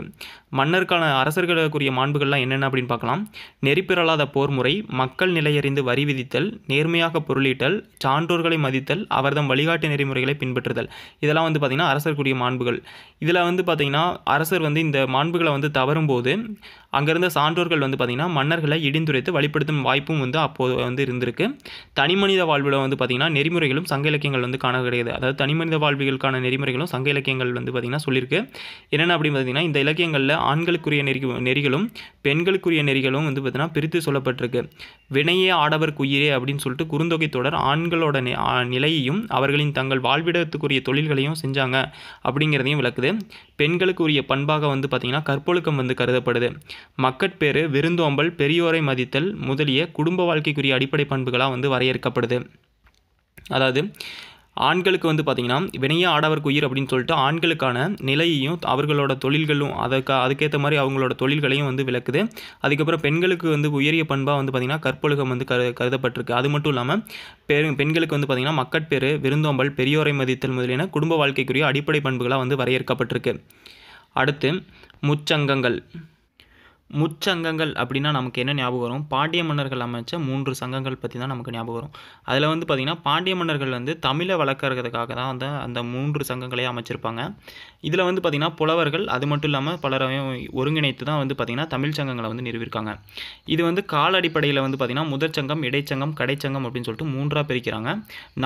மன்னருக்கான அரசர்களுக்குரிய மாண்புகள்லாம் என்னென்ன அப்படின்னு பார்க்கலாம் நெறிப்பிரலாத போர் முறை மக்கள் நிலையறிந்து வரி விதித்தல் நேர்மையாக பொருளீட்டல் சான்றோர்களை மதித்தல் அவர்தம் வழிகாட்டு நெறிமுறைகளை பின்பற்றுதல் இதெல்லாம் வந்து பார்த்திங்கன்னா அரசர்களுடைய மாண்புகள் இதில் வந்து பார்த்திங்கன்னா அரசர் வந்து இந்த மாண்புகளை வந்து தவறும்போது அங்கேருந்த சான்றோர்கள் வந்து பார்த்திங்கன்னா மன்னர்களை இடிந்துரைத்து வழிப்படுத்தும் வாய்ப்பும் வந்து அப்போது வந்து இருந்திருக்கு தனிமனித வாழ்வில் வந்து பார்த்திங்கன்னா நெறிமுறைகளும் சங்க இலக்கியங்கள் வந்து காண கிடையாது அதாவது தனி மனித வாழ்விகளுக்கான நெறிமுறைகளும் சங்க இலக்கியங்கள் வந்து பார்த்திங்கன்னா சொல்லியிருக்கு என்னென்ன அப்படின்னு பார்த்திங்கன்னா இந்த இலக்கியங்களில் ஆண்களுக்குரிய நெறி நெறிகளும் பெண்களுக்குரிய நெறிகளும் வந்து பார்த்திங்கன்னா பிரித்து சொல்லப்பட்டிருக்கு வினையே ஆடவர் குயிரே அப்படின்னு சொல்லிட்டு குறுந்தொகை தொடர் ஆண்களோட நிலையையும் அவர்களின் தங்கள் வாழ்விடத்துக்குரிய தொழில்களையும் செஞ்சாங்க அப்படிங்கிறதையும் விளக்குது கருதப்படுது பெண்களுக்கு உரிய பண்பாக வந்து பார்த்திங்கன்னா கற்பொழுக்கம் வந்து கருதப்படுது மக்கட்பேறு விருந்தோம்பல் பெரியோரை மதித்தல் முதலிய குடும்ப வாழ்க்கைக்குரிய அடிப்படை பண்புகளாக வந்து வரையறுக்கப்படுது அதாவது ஆண்களுக்கு வந்து பார்த்திங்கன்னா வினைய ஆடவர் குயிர் அப்படின்னு சொல்லிட்டு ஆண்களுக்கான நிலையையும் அவர்களோட தொழில்களும் அதற்கு அதுக்கேற்ற மாதிரி அவங்களோட தொழில்களையும் வந்து விளக்குது அதுக்கப்புறம் பெண்களுக்கு வந்து உயரிய பண்பாக வந்து பார்த்திங்கன்னா கற்பொழுகம் வந்து கரு கருதப்பட்டிருக்கு அது மட்டும் இல்லாமல் பெரு பெண்களுக்கு வந்து பார்த்திங்கன்னா மக்கட்பேறு விருந்தோம்பல் பெரியோரை மதித்தல் முதலியன குடும்ப வாழ்க்கைக்குரிய அடிப்படை பண்புகளாக வந்து வரையறுக்கப்பட்டிருக்கு அடுத்து முச்சங்கங்கள் முச்சங்கங்கள் அப்படின்னா நமக்கு என்ன ஞாபகம் வரும் பாண்டிய மன்னர்கள் அமைச்ச மூன்று சங்கங்கள் பற்றி தான் நமக்கு ஞாபகம் வரும் அதில் வந்து பார்த்திங்கன்னா பாண்டிய மன்னர்கள் வந்து தமிழை வளர்க்குறதுக்காக தான் வந்து அந்த மூன்று சங்கங்களே அமைச்சிருப்பாங்க இதில் வந்து பார்த்திங்கன்னா புலவர்கள் அது மட்டும் இல்லாமல் பலரையும் ஒருங்கிணைத்து தான் வந்து பார்த்திங்கன்னா தமிழ் சங்கங்களை வந்து நிறுவிருக்காங்க இது வந்து கால அடிப்படையில் வந்து பார்த்திங்கன்னா முதற் சங்கம் இடைச்சங்கம் கடைச்சங்கம் அப்படின்னு சொல்லிட்டு மூன்றாக பிரிக்கிறாங்க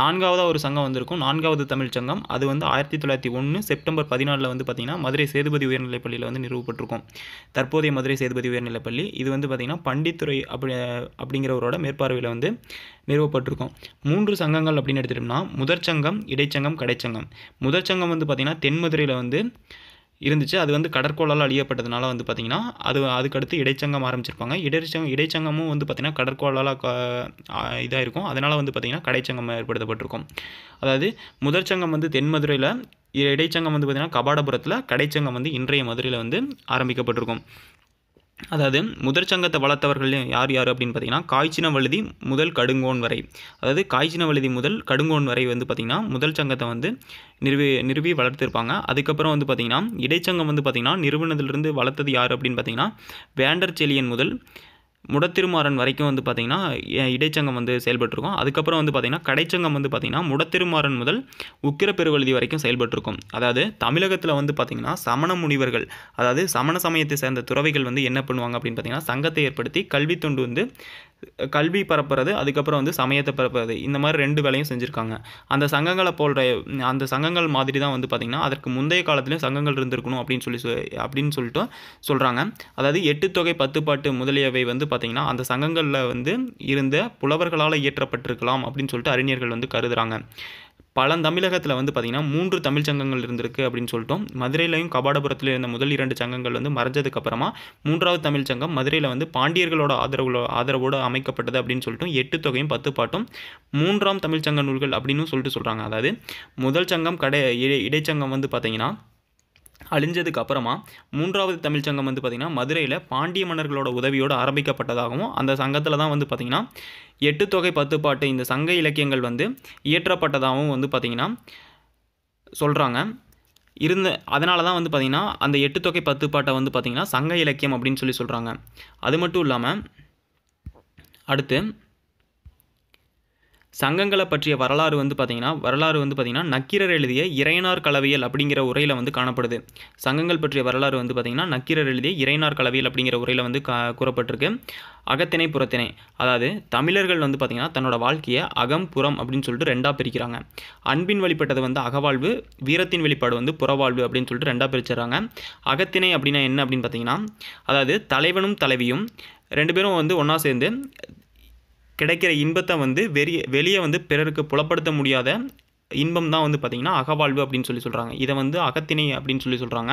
நான்காவதாக ஒரு சங்கம் வந்திருக்கும் நான்காவது தமிழ் சங்கம் அது வந்து ஆயிரத்தி தொள்ளாயிரத்தி ஒன்று செப்டம்பர் பதினாலில் வந்து பார்த்திங்கன்னா மதுரை சேதுபதி உயர்நிலைப் பள்ளியில் வந்து நிறுவப்பட்டிருக்கும் தற்போதைய மதுரை சேது சேதுபதி உயர்நிலைப்பள்ளி இது வந்து பார்த்திங்கன்னா பண்டித்துறை அப்படி அப்படிங்கிறவரோட மேற்பார்வையில் வந்து நிறுவப்பட்டிருக்கும் மூன்று சங்கங்கள் அப்படின்னு எடுத்துகிட்டோம்னா முதற் சங்கம் இடைச்சங்கம் கடைச்சங்கம் முதற் சங்கம் வந்து பார்த்திங்கன்னா தென்மதுரையில் வந்து இருந்துச்சு அது வந்து கடற்கோளால் அழியப்பட்டதுனால வந்து பார்த்திங்கன்னா அது அதுக்கடுத்து இடைச்சங்கம் ஆரம்பிச்சிருப்பாங்க இடைச்சங்க இடைச்சங்கமும் வந்து பார்த்திங்கன்னா கடற்கோளால் இதாக இருக்கும் அதனால் வந்து பார்த்திங்கன்னா கடைச்சங்கம் ஏற்படுத்தப்பட்டிருக்கும் அதாவது முதற் சங்கம் வந்து தென்மதுரையில் இடைச்சங்கம் வந்து பார்த்திங்கன்னா கபாடபுரத்தில் கடைச்சங்கம் வந்து இன்றைய மதுரையில் வந்து ஆரம்பிக்கப்பட்டிருக்கும் அதாவது முதற் சங்கத்தை வளர்த்தவர்கள் யார் யார் அப்படின்னு பார்த்தீங்கன்னா காய்ச்சினவழுதி முதல் கடுங்கோன் வரை அதாவது காய்ச்சினவழுதி முதல் கடுங்கோன் வரை வந்து பார்த்திங்கன்னா முதல் சங்கத்தை வந்து நிறுவி நிறுவி வளர்த்துருப்பாங்க அதுக்கப்புறம் வந்து பார்த்திங்கன்னா இடைச்சங்கம் வந்து பார்த்திங்கன்னா நிறுவனத்திலிருந்து வளர்த்தது யார் அப்படின்னு பார்த்திங்கன்னா வேண்டர் செலியன் முதல் முடத்திருமாறன் வரைக்கும் வந்து பார்த்திங்கன்னா இடைச்சங்கம் வந்து செயல்பட்டுருக்கும் அதுக்கப்புறம் வந்து பார்த்திங்கன்னா கடைச்சங்கம் வந்து பார்த்திங்கன்னா முடத்திருமாறன் முதல் உக்கிர பெருவழுதி வரைக்கும் செயல்பட்டுருக்கும் அதாவது தமிழகத்தில் வந்து பார்த்திங்கன்னா சமண முனிவர்கள் அதாவது சமண சமயத்தை சேர்ந்த துறவைகள் வந்து என்ன பண்ணுவாங்க அப்படின்னு பார்த்திங்கன்னா சங்கத்தை ஏற்படுத்தி கல்வி தொண்டு வந்து கல்வி பரப்புறது அதுக்கப்புறம் வந்து சமயத்தை பரப்புறது இந்த மாதிரி ரெண்டு வேலையும் செஞ்சுருக்காங்க அந்த சங்கங்களை போல்ற அந்த சங்கங்கள் மாதிரி தான் வந்து பார்த்திங்கன்னா அதற்கு முந்தைய காலத்துலேயும் சங்கங்கள் இருந்திருக்கணும் அப்படின்னு சொல்லி அப்படின்னு சொல்லிட்டு சொல்கிறாங்க அதாவது எட்டு தொகை பத்து பாட்டு முதலியவை வந்து பார்த்திங்கன்னா அந்த சங்கங்களில் வந்து இருந்த புலவர்களால் இயற்றப்பட்டிருக்கலாம் அப்படின்னு சொல்லிட்டு அறிஞர்கள் வந்து கருதுகிறாங்க பழந்தமிழகத்தில் வந்து பார்த்திங்கன்னா மூன்று தமிழ் சங்கங்கள் இருந்திருக்கு அப்படின்னு சொல்லிட்டோம் மதுரையிலையும் கபாடபுரத்தில் இருந்த முதல் இரண்டு சங்கங்கள் வந்து மறைஞ்சதுக்கப்புறமா மூன்றாவது தமிழ் சங்கம் மதுரையில் வந்து பாண்டியர்களோட ஆதரவுகளோ ஆதரவோடு அமைக்கப்பட்டது அப்படின்னு சொல்லிட்டு எட்டு தொகையும் பத்து பாட்டும் மூன்றாம் தமிழ் சங்க நூல்கள் அப்படின்னு சொல்லிட்டு சொல்கிறாங்க அதாவது முதல் சங்கம் கடை இடைச்சங்கம் வந்து பார்த்திங்கன்னா அழிஞ்சதுக்கு அப்புறமா மூன்றாவது தமிழ் சங்கம் வந்து பார்த்திங்கன்னா மதுரையில் பாண்டிய மன்னர்களோட உதவியோடு ஆரம்பிக்கப்பட்டதாகவும் அந்த சங்கத்தில் தான் வந்து பார்த்திங்கன்னா எட்டு தொகை பத்து பாட்டு இந்த சங்க இலக்கியங்கள் வந்து இயற்றப்பட்டதாகவும் வந்து பார்த்திங்கன்னா சொல்கிறாங்க இருந்த அதனால தான் வந்து பார்த்திங்கன்னா அந்த எட்டு தொகை பத்து பாட்டை வந்து பார்த்திங்கன்னா சங்க இலக்கியம் அப்படின்னு சொல்லி சொல்கிறாங்க அது மட்டும் இல்லாமல் அடுத்து சங்கங்களை பற்றிய வரலாறு வந்து பார்த்திங்கன்னா வரலாறு வந்து பார்த்திங்கன்னா நக்கீரர் எழுதிய இறையனார் கலவியல் அப்படிங்கிற உரையில் வந்து காணப்படுது சங்கங்கள் பற்றிய வரலாறு வந்து பார்த்திங்கன்னா நக்கீரர் எழுதிய இறையனார் கலவியல் அப்படிங்கிற உரையில் வந்து கா கூறப்பட்டிருக்கு அகத்திணை புறத்திணை அதாவது தமிழர்கள் வந்து பார்த்திங்கன்னா தன்னோட வாழ்க்கையை அகம் புறம் அப்படின்னு சொல்லிட்டு ரெண்டாக பிரிக்கிறாங்க அன்பின் வழிபட்டது வந்து அகவாழ்வு வீரத்தின் வெளிப்பாடு வந்து புறவாழ்வு அப்படின்னு சொல்லிட்டு ரெண்டாக பிரிச்சிடுறாங்க அகத்திணை அப்படின்னா என்ன அப்படின்னு பார்த்திங்கன்னா அதாவது தலைவனும் தலைவியும் ரெண்டு பேரும் வந்து ஒன்றா சேர்ந்து கிடைக்கிற இன்பத்தை வந்து வெறிய வெளியே வந்து பிறருக்கு புலப்படுத்த முடியாத இன்பம் தான் வந்து பார்த்திங்கன்னா அகவாழ்வு அப்படின்னு சொல்லி சொல்கிறாங்க இதை வந்து அகத்திணை அப்படின்னு சொல்லி சொல்கிறாங்க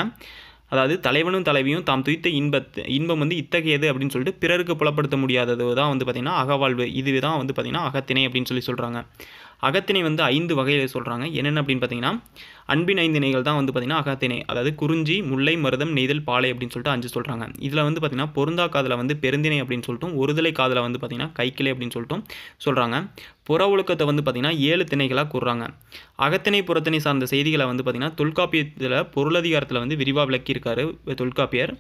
அதாவது தலைவனும் தலைவியும் தாம் துய்த்த இன்பத்து இன்பம் வந்து இத்தகையது அப்படின்னு சொல்லிட்டு பிறருக்கு புலப்படுத்த முடியாதது தான் வந்து பார்த்திங்கன்னா அகவாழ்வு இது தான் வந்து பார்த்திங்கன்னா அகத்திணை அப்படின்னு சொல்லி சொல்கிறாங்க அகத்திணை வந்து ஐந்து வகையில் சொல்கிறாங்க என்னென்ன அப்படின்னு பார்த்தீங்கன்னா அன்பின் ஐந்து நெய்கள் தான் வந்து பார்த்திங்கன்னா அகத்திணை அதாவது குறிஞ்சி முல்லை மருதம் நெய்தல் பாலை அப்படின்னு சொல்லிட்டு அஞ்சு சொல்கிறாங்க இதில் வந்து பார்த்திங்கன்னா பொருந்தா காதில் வந்து பெருந்திணை அப்படின்னு சொல்லிட்டும் ஒருதலை காதில் வந்து பார்த்திங்கன்னா கைக்கிளை அப்படின்னு சொல்லிட்டும் சொல்கிறாங்க புற ஒழுக்கத்தை வந்து பார்த்திங்கன்னா ஏழு திணைகளாக கூறுறாங்க அகத்திணை புறத்தினை சார்ந்த செய்திகளை வந்து பார்த்திங்கன்னா தொல்காப்பியத்தில் பொருளதிகாரத்தில் வந்து விரிவாக விளக்கியிருக்காரு தொல்காப்பியர்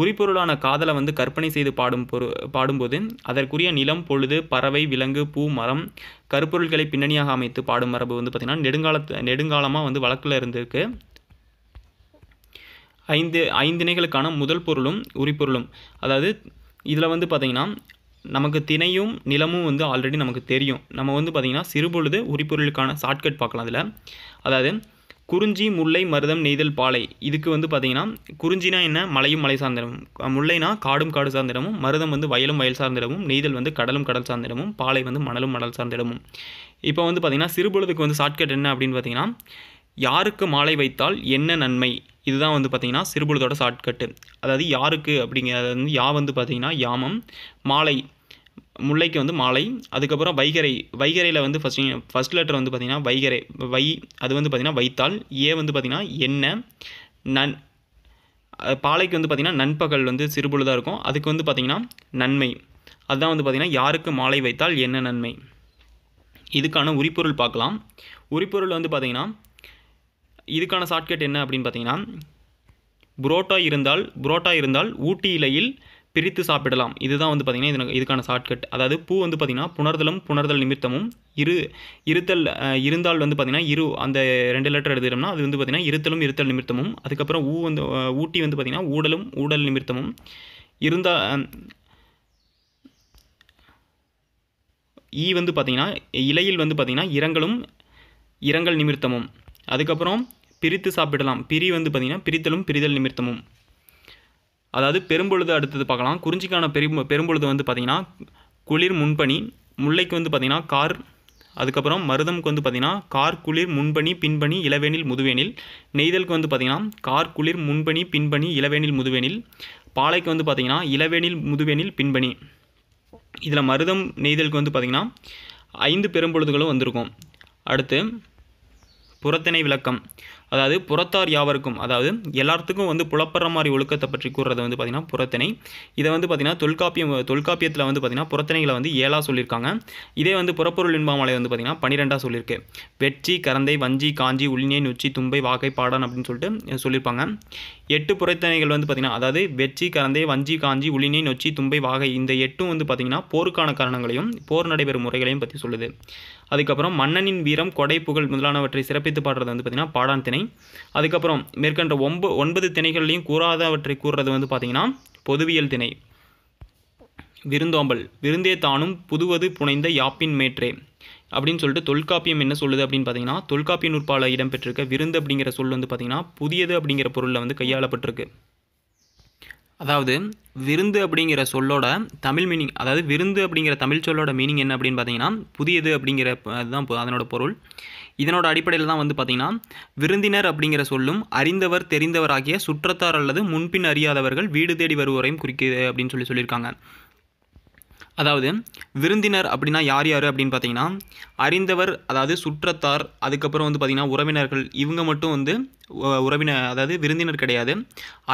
உரிப்பொருளான காதலை வந்து கற்பனை செய்து பாடும் பொரு பாடும்போது அதற்குரிய நிலம் பொழுது பறவை விலங்கு பூ மரம் கருப்பொருள்களை பின்னணியாக அமைத்து பாடும் மரபு வந்து பார்த்திங்கன்னா நெடுங்காலத்து நெடுங்காலமாக வந்து வழக்கில் இருந்திருக்கு ஐந்து ஐந்திணைகளுக்கான முதல் பொருளும் உரிப்பொருளும் அதாவது இதில் வந்து பார்த்திங்கன்னா நமக்கு திணையும் நிலமும் வந்து ஆல்ரெடி நமக்கு தெரியும் நம்ம வந்து பார்த்திங்கன்னா சிறுபொழுது உரிப்பொருளுக்கான ஷார்ட்கட் பார்க்கலாம் அதில் அதாவது குறிஞ்சி முல்லை மருதம் நெய்தல் பாலை இதுக்கு வந்து பார்த்திங்கன்னா குறிஞ்சினா என்ன மலையும் மலை சார்ந்திடமும் முல்லைனா காடும் காடு சார்ந்திடமும் மருதம் வந்து வயலும் வயல் சார்ந்திடமும் நெய்தல் வந்து கடலும் கடல் சார்ந்திடமும் பாலை வந்து மணலும் மணல் சார்ந்திடமும் இப்போ வந்து பார்த்திங்கன்னா சிறுபொழுதுக்கு வந்து ஷார்ட்கட் என்ன அப்படின்னு பார்த்தீங்கன்னா யாருக்கு மாலை வைத்தால் என்ன நன்மை இதுதான் வந்து பார்த்திங்கன்னா சிறுபொழுதோட ஷார்ட்கட்டு அதாவது யாருக்கு அப்படிங்கிறது வந்து யா வந்து பார்த்திங்கன்னா யாமம் மாலை முல்லைக்கு வந்து மாலை அதுக்கப்புறம் வைகரை வைகரையில் வந்து ஃபஸ்ட் ஃபஸ்ட் லெட்டர் வந்து பார்த்திங்கன்னா வைகரை வை அது வந்து பார்த்திங்கன்னா வைத்தால் ஏ வந்து பார்த்திங்கன்னா எண்ணெய் நன் பாலைக்கு வந்து பார்த்திங்கன்னா நண்பகல் வந்து சிறுபொழுதாக இருக்கும் அதுக்கு வந்து பார்த்திங்கன்னா நன்மை அதுதான் வந்து பார்த்திங்கன்னா யாருக்கு மாலை வைத்தால் என்ன நன்மை இதுக்கான உரிப்பொருள் பார்க்கலாம் உரிப்பொருள் வந்து பார்த்திங்கன்னா இதுக்கான ஷார்ட்கட் என்ன அப்படின்னு பார்த்திங்கன்னா புரோட்டா இருந்தால் புரோட்டா இருந்தால் ஊட்டி இலையில் பிரித்து சாப்பிடலாம் இதுதான் வந்து பார்த்திங்கன்னா இதுக்கான ஷார்ட்கட் அதாவது பூ வந்து பார்த்திங்கன்னா புணர்தலும் புணர்தல் நிமித்தமும் இரு இருத்தல் இருந்தால் வந்து பார்த்திங்கன்னா இரு அந்த ரெண்டு லெட்டர் எழுதுகிறோம்னா அது வந்து பார்த்திங்கன்னா இருத்தலும் இருத்தல் நிமித்தமும் அதுக்கப்புறம் ஊ வந்து ஊட்டி வந்து பார்த்திங்கன்னா ஊடலும் ஊடல் நிமித்தமும் இருந்தால் ஈ வந்து பார்த்திங்கன்னா இலையில் வந்து பார்த்திங்கன்னா இரங்கலும் இரங்கல் நிமித்தமும் அதுக்கப்புறம் பிரித்து சாப்பிடலாம் பிரி வந்து பார்த்திங்கன்னா பிரித்தலும் பிரிதல் நிமித்தமும் அதாவது பெரும்பொழுது அடுத்தது பார்க்கலாம் குறிஞ்சிக்கான பெரும் பெரும்பொழுது வந்து பார்த்திங்கன்னா குளிர் முன்பணி முல்லைக்கு வந்து பார்த்திங்கன்னா கார் அதுக்கப்புறம் மருதமுக்கு வந்து பார்த்திங்கன்னா கார் குளிர் முன்பணி பின்பணி இளவேனில் முதுவேனில் நெய்தலுக்கு வந்து பார்த்திங்கன்னா கார் குளிர் முன்பணி பின்பணி இளவேனில் முதுவேனில் பாலைக்கு வந்து பார்த்திங்கன்னா இளவேனில் முதுவேனில் பின்பணி இதில் மருதம் நெய்தலுக்கு வந்து பார்த்திங்கன்னா ஐந்து பெரும்பொழுதுகளும் வந்திருக்கும் அடுத்து புறத்திணை விளக்கம் அதாவது புறத்தார் யாவருக்கும் அதாவது எல்லாத்துக்கும் வந்து புலப்படுற மாதிரி ஒழுக்கத்தை பற்றி கூறுறது வந்து பார்த்தீங்கன்னா புறத்தினை இதை வந்து பார்த்திங்கன்னா தொல்காப்பியம் தொல்காப்பியத்தில் வந்து பார்த்தீங்கன்னா புறத்திணைகளை வந்து ஏழாக சொல்லியிருக்காங்க இதே வந்து புறப்பொருள் இன்பாமலை வந்து பார்த்தீங்கன்னா பன்னிரெண்டாக சொல்லியிருக்கு வெற்றி கரந்தை வஞ்சி காஞ்சி உளிநேன் நுச்சி தும்பை வாகை பாடான் அப்படின்னு சொல்லிட்டு சொல்லியிருப்பாங்க எட்டு புறத்தணைகள் வந்து பார்த்திங்கன்னா அதாவது வெச்சி கலந்தை வஞ்சி காஞ்சி உளினி நொச்சி தும்பை வாகை இந்த எட்டும் வந்து பார்த்திங்கன்னா போருக்கான காரணங்களையும் போர் நடைபெறும் முறைகளையும் பற்றி சொல்லுது அதுக்கப்புறம் மன்னனின் வீரம் கொடை புகழ் முதலானவற்றை சிறப்பித்து பாடுறது வந்து பார்த்திங்கன்னா பாடான் திணை அதுக்கப்புறம் மேற்கண்ட ஒன்ப ஒன்பது திணைகள்லையும் கூறாதவற்றை கூறுறது வந்து பார்த்திங்கன்னா பொதுவியல் திணை விருந்தோம்பல் விருந்தே தானும் புதுவது புனைந்த யாப்பின் மேற்றே அப்படின்னு சொல்லிட்டு தொல்காப்பியம் என்ன சொல்லுது அப்படின்னு பார்த்தீங்கன்னா தொல்காப்பிய நூற்பால இடம்பெற்றிருக்க விருந்து அப்படிங்கிற சொல் வந்து பார்த்தீங்கன்னா புதியது அப்படிங்கிற பொருளில் வந்து கையாளப்பட்டிருக்கு அதாவது விருந்து அப்படிங்கிற சொல்லோட தமிழ் மீனிங் அதாவது விருந்து அப்படிங்கிற தமிழ் சொல்லோட மீனிங் என்ன அப்படின்னு பார்த்தீங்கன்னா புதியது அப்படிங்கிற அதுதான் அதனோட பொருள் இதனோட அடிப்படையில் தான் வந்து பார்த்திங்கன்னா விருந்தினர் அப்படிங்கிற சொல்லும் அறிந்தவர் தெரிந்தவர் ஆகிய சுற்றத்தார் அல்லது முன்பின் அறியாதவர்கள் வீடு தேடி வருவோரையும் குறிக்குது அப்படின்னு சொல்லி சொல்லியிருக்காங்க அதாவது விருந்தினர் அப்படின்னா யார் யார் அப்படின்னு பார்த்தீங்கன்னா அறிந்தவர் அதாவது சுற்றத்தார் அதுக்கப்புறம் வந்து பார்த்திங்கன்னா உறவினர்கள் இவங்க மட்டும் வந்து உறவினர் அதாவது விருந்தினர் கிடையாது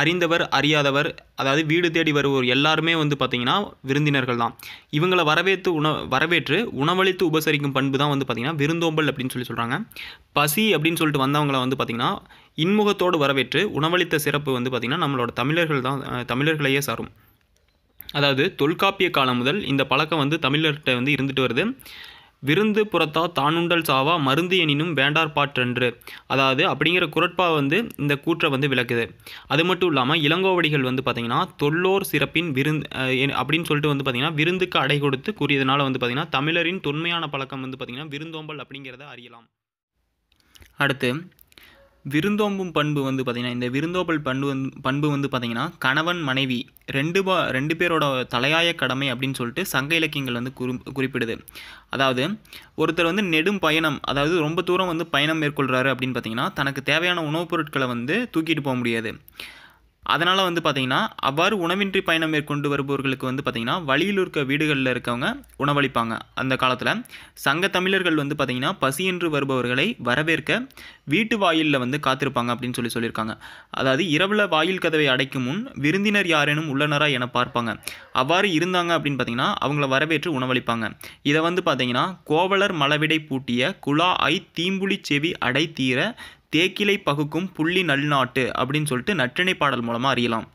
அறிந்தவர் அறியாதவர் அதாவது வீடு தேடி வருவோர் எல்லாருமே வந்து பார்த்திங்கன்னா விருந்தினர்கள் தான் இவங்களை வரவேற்று உண வரவேற்று உணவளித்து உபசரிக்கும் பண்பு தான் வந்து பார்த்திங்கன்னா விருந்தோம்பல் அப்படின்னு சொல்லி சொல்கிறாங்க பசி அப்படின்னு சொல்லிட்டு வந்தவங்களை வந்து பார்த்திங்கன்னா இன்முகத்தோடு வரவேற்று உணவளித்த சிறப்பு வந்து பார்த்திங்கன்னா நம்மளோட தமிழர்கள் தான் தமிழர்களையே சாரும் அதாவது தொல்காப்பிய காலம் முதல் இந்த பழக்கம் வந்து தமிழர்கிட்ட வந்து இருந்துட்டு வருது விருந்து புறத்தா தானுண்டல் சாவா மருந்து எனினும் வேண்டார்பாற்றன்று அதாவது அப்படிங்கிற குரட்பா வந்து இந்த கூற்றை வந்து விளக்குது அது மட்டும் இல்லாமல் இளங்கோவடிகள் வந்து பார்த்திங்கன்னா தொல்லோர் சிறப்பின் விருந்து அப்படின்னு சொல்லிட்டு வந்து பார்த்திங்கன்னா விருந்துக்கு அடை கொடுத்து கூறியதுனால வந்து பார்த்திங்கன்னா தமிழரின் தொன்மையான பழக்கம் வந்து பார்த்திங்கன்னா விருந்தோம்பல் அப்படிங்கிறத அறியலாம் அடுத்து விருந்தோம்பும் பண்பு வந்து பார்த்திங்கன்னா இந்த விருந்தோம்பல் பண்பு வந்து பண்பு வந்து பார்த்திங்கன்னா கணவன் மனைவி ரெண்டு பா ரெண்டு பேரோட தலையாய கடமை அப்படின்னு சொல்லிட்டு சங்க இலக்கியங்கள் வந்து குறி குறிப்பிடுது அதாவது ஒருத்தர் வந்து நெடும் பயணம் அதாவது ரொம்ப தூரம் வந்து பயணம் மேற்கொள்கிறாரு அப்படின்னு பார்த்திங்கன்னா தனக்கு தேவையான உணவுப் பொருட்களை வந்து தூக்கிட்டு போக முடியாது அதனால் வந்து பார்த்திங்கன்னா அவ்வாறு உணவின்றி பயணம் மேற்கொண்டு வருபவர்களுக்கு வந்து பார்த்திங்கன்னா வழியில் இருக்க வீடுகளில் இருக்கவங்க உணவளிப்பாங்க அந்த காலத்தில் சங்க தமிழர்கள் வந்து பார்த்திங்கன்னா பசியின்றி வருபவர்களை வரவேற்க வீட்டு வாயிலில் வந்து காத்திருப்பாங்க அப்படின்னு சொல்லி சொல்லியிருக்காங்க அதாவது இரவில் வாயில் கதவை அடைக்கும் முன் விருந்தினர் யாரேனும் உள்ளனரா என பார்ப்பாங்க அவ்வாறு இருந்தாங்க அப்படின்னு பார்த்திங்கன்னா அவங்கள வரவேற்று உணவளிப்பாங்க இதை வந்து பார்த்திங்கன்னா கோவலர் மலவிடை பூட்டிய குழா ஐ தீம்புலி செவி அடை தீர தேக்கிலை பகுக்கும் புள்ளி நல்நாட்டு அப்படின்னு சொல்லிட்டு நற்றிணை பாடல் மூலமாக அறியலாம்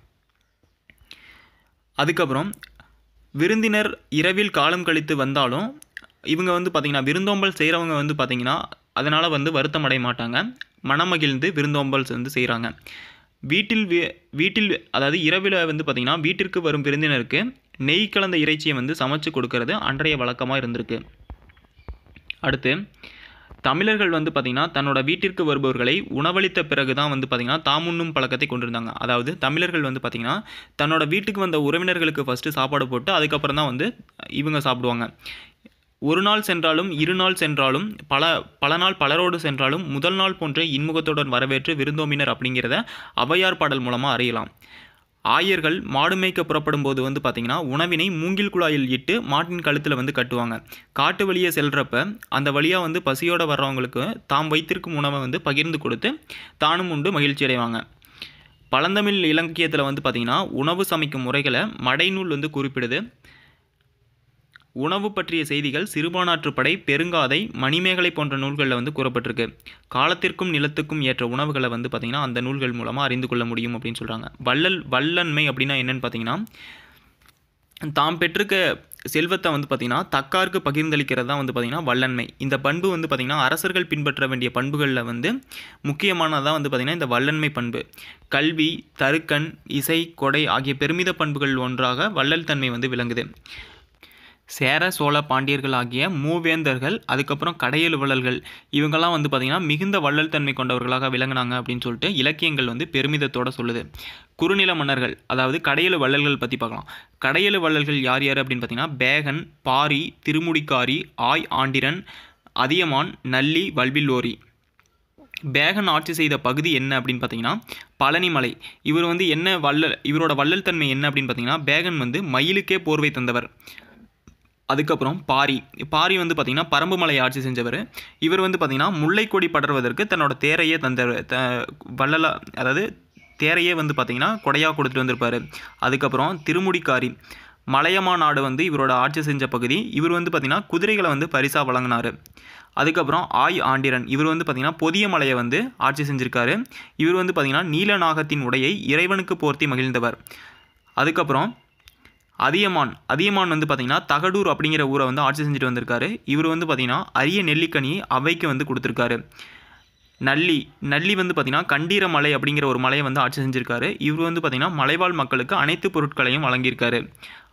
அதுக்கப்புறம் விருந்தினர் இரவில் காலம் கழித்து வந்தாலும் இவங்க வந்து பார்த்திங்கன்னா விருந்தோம்பல் செய்கிறவங்க வந்து பார்த்திங்கன்னா அதனால் வந்து வருத்தம் அடைய மாட்டாங்க மனமகிழ்ந்து விருந்தோம்பல் வந்து செய்கிறாங்க வீட்டில் வீட்டில் அதாவது இரவில் வந்து பார்த்திங்கன்னா வீட்டிற்கு வரும் விருந்தினருக்கு நெய் கலந்த இறைச்சியை வந்து சமைச்சு கொடுக்கறது அன்றைய வழக்கமாக இருந்திருக்கு அடுத்து தமிழர்கள் வந்து பார்த்திங்கன்னா தன்னோட வீட்டிற்கு வருபவர்களை உணவளித்த பிறகு தான் வந்து பார்த்திங்கன்னா தாமுண்ணும் பழக்கத்தை கொண்டிருந்தாங்க அதாவது தமிழர்கள் வந்து பார்த்திங்கன்னா தன்னோட வீட்டுக்கு வந்த உறவினர்களுக்கு ஃபஸ்ட்டு சாப்பாடு போட்டு அதுக்கப்புறம் தான் வந்து இவங்க சாப்பிடுவாங்க ஒரு நாள் சென்றாலும் இரு நாள் சென்றாலும் பல பல நாள் பலரோடு சென்றாலும் முதல் நாள் போன்ற இன்முகத்துடன் வரவேற்று விருந்தோம்பினர் அப்படிங்கிறத அவையார் பாடல் மூலமாக அறியலாம் ஆயர்கள் மாடு மேய்க்க புறப்படும் போது வந்து பார்த்திங்கன்னா உணவினை மூங்கில் குழாயில் இட்டு மாட்டின் கழுத்தில் வந்து கட்டுவாங்க காட்டு வழியை செல்கிறப்ப அந்த வழியாக வந்து பசியோடு வர்றவங்களுக்கு தாம் வைத்திருக்கும் உணவை வந்து பகிர்ந்து கொடுத்து தானும் உண்டு மகிழ்ச்சி அடைவாங்க பழந்தமிழ் இலக்கியத்தில் வந்து பார்த்திங்கன்னா உணவு சமைக்கும் முறைகளை மடைநூல் வந்து குறிப்பிடுது உணவு பற்றிய செய்திகள் சிறுபானாற்றுப்படை பெருங்காதை மணிமேகலை போன்ற நூல்களில் வந்து கூறப்பட்டிருக்கு காலத்திற்கும் நிலத்துக்கும் ஏற்ற உணவுகளை வந்து பார்த்திங்கன்னா அந்த நூல்கள் மூலமாக அறிந்து கொள்ள முடியும் அப்படின்னு சொல்கிறாங்க வள்ளல் வல்லன்மை அப்படின்னா என்னென்னு பார்த்தீங்கன்னா தாம் பெற்றிருக்க செல்வத்தை வந்து பார்த்திங்கன்னா தக்காருக்கு பகிர்ந்தளிக்கிறது தான் வந்து பார்த்திங்கன்னா வல்லன்மை இந்த பண்பு வந்து பார்த்திங்கன்னா அரசர்கள் பின்பற்ற வேண்டிய பண்புகளில் வந்து முக்கியமானதாக வந்து பார்த்திங்கன்னா இந்த வல்லன்மை பண்பு கல்வி தருக்கன் இசை கொடை ஆகிய பெருமித பண்புகள் ஒன்றாக வள்ளல் தன்மை வந்து விளங்குது சேர சோழ பாண்டியர்கள் ஆகிய மூவேந்தர்கள் அதுக்கப்புறம் கடையெழுவலர்கள் இவங்கெல்லாம் வந்து பார்த்திங்கன்னா மிகுந்த வள்ளல் தன்மை கொண்டவர்களாக விளங்கினாங்க அப்படின்னு சொல்லிட்டு இலக்கியங்கள் வந்து பெருமிதத்தோட சொல்லுது குறுநில மன்னர்கள் அதாவது கடையல் வள்ளல்கள் பற்றி பார்க்கலாம் கடையல் வள்ளல்கள் யார் யார் அப்படின்னு பார்த்திங்கன்னா பேகன் பாரி திருமுடிக்காரி ஆய் ஆண்டிரன் அதியமான் நல்லி வல்வில்லோரி பேகன் ஆட்சி செய்த பகுதி என்ன அப்படின்னு பார்த்தீங்கன்னா பழனிமலை இவர் வந்து என்ன வள்ளல் இவரோட வள்ளல் தன்மை என்ன அப்படின்னு பார்த்தீங்கன்னா பேகன் வந்து மயிலுக்கே போர்வை தந்தவர் அதுக்கப்புறம் பாரி பாரி வந்து பார்த்திங்கன்னா பரம்பு மலை ஆட்சி செஞ்சவர் இவர் வந்து பார்த்திங்கன்னா முல்லைக்கொடி படர்வதற்கு தன்னோட தேரையே தந்த த வள்ளலா அதாவது தேரையே வந்து பார்த்திங்கன்னா கொடையாக கொடுத்துட்டு வந்திருப்பார் அதுக்கப்புறம் திருமுடிக்காரி மலையமா நாடு வந்து இவரோட ஆட்சி செஞ்ச பகுதி இவர் வந்து பார்த்திங்கன்னா குதிரைகளை வந்து பரிசாக வழங்கினார் அதுக்கப்புறம் ஆய் ஆண்டிரன் இவர் வந்து பார்த்திங்கன்னா பொதிய மலையை வந்து ஆட்சி செஞ்சுருக்காரு இவர் வந்து பார்த்திங்கன்னா நீல நாகத்தின் உடையை இறைவனுக்கு போர்த்தி மகிழ்ந்தவர் அதுக்கப்புறம் அதியமான் அதியமான் வந்து பார்த்திங்கன்னா தகடூர் அப்படிங்கிற ஊரை வந்து ஆட்சி செஞ்சுட்டு வந்திருக்காரு இவர் வந்து பார்த்திங்கன்னா அரிய நெல்லிக்கனி அவைக்கு வந்து கொடுத்துருக்காரு நல்லி நல்லி வந்து பார்த்திங்கன்னா கண்டீர மலை அப்படிங்கிற ஒரு மலையை வந்து ஆட்சி செஞ்சுருக்காரு இவர் வந்து பார்த்திங்கன்னா மலைவாழ் மக்களுக்கு அனைத்து பொருட்களையும் வழங்கியிருக்காரு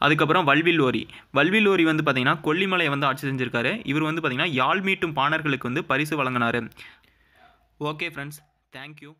அதுக்கப்புறம் வல்வில்லோரி வல்வில்லோரி வந்து பார்த்திங்கன்னா கொல்லிமலையை வந்து ஆட்சி செஞ்சுருக்காரு இவர் வந்து பார்த்திங்கன்னா யாழ் மீட்டும் பாணர்களுக்கு வந்து பரிசு வழங்கினார் ஓகே ஃப்ரெண்ட்ஸ் தேங்க்யூ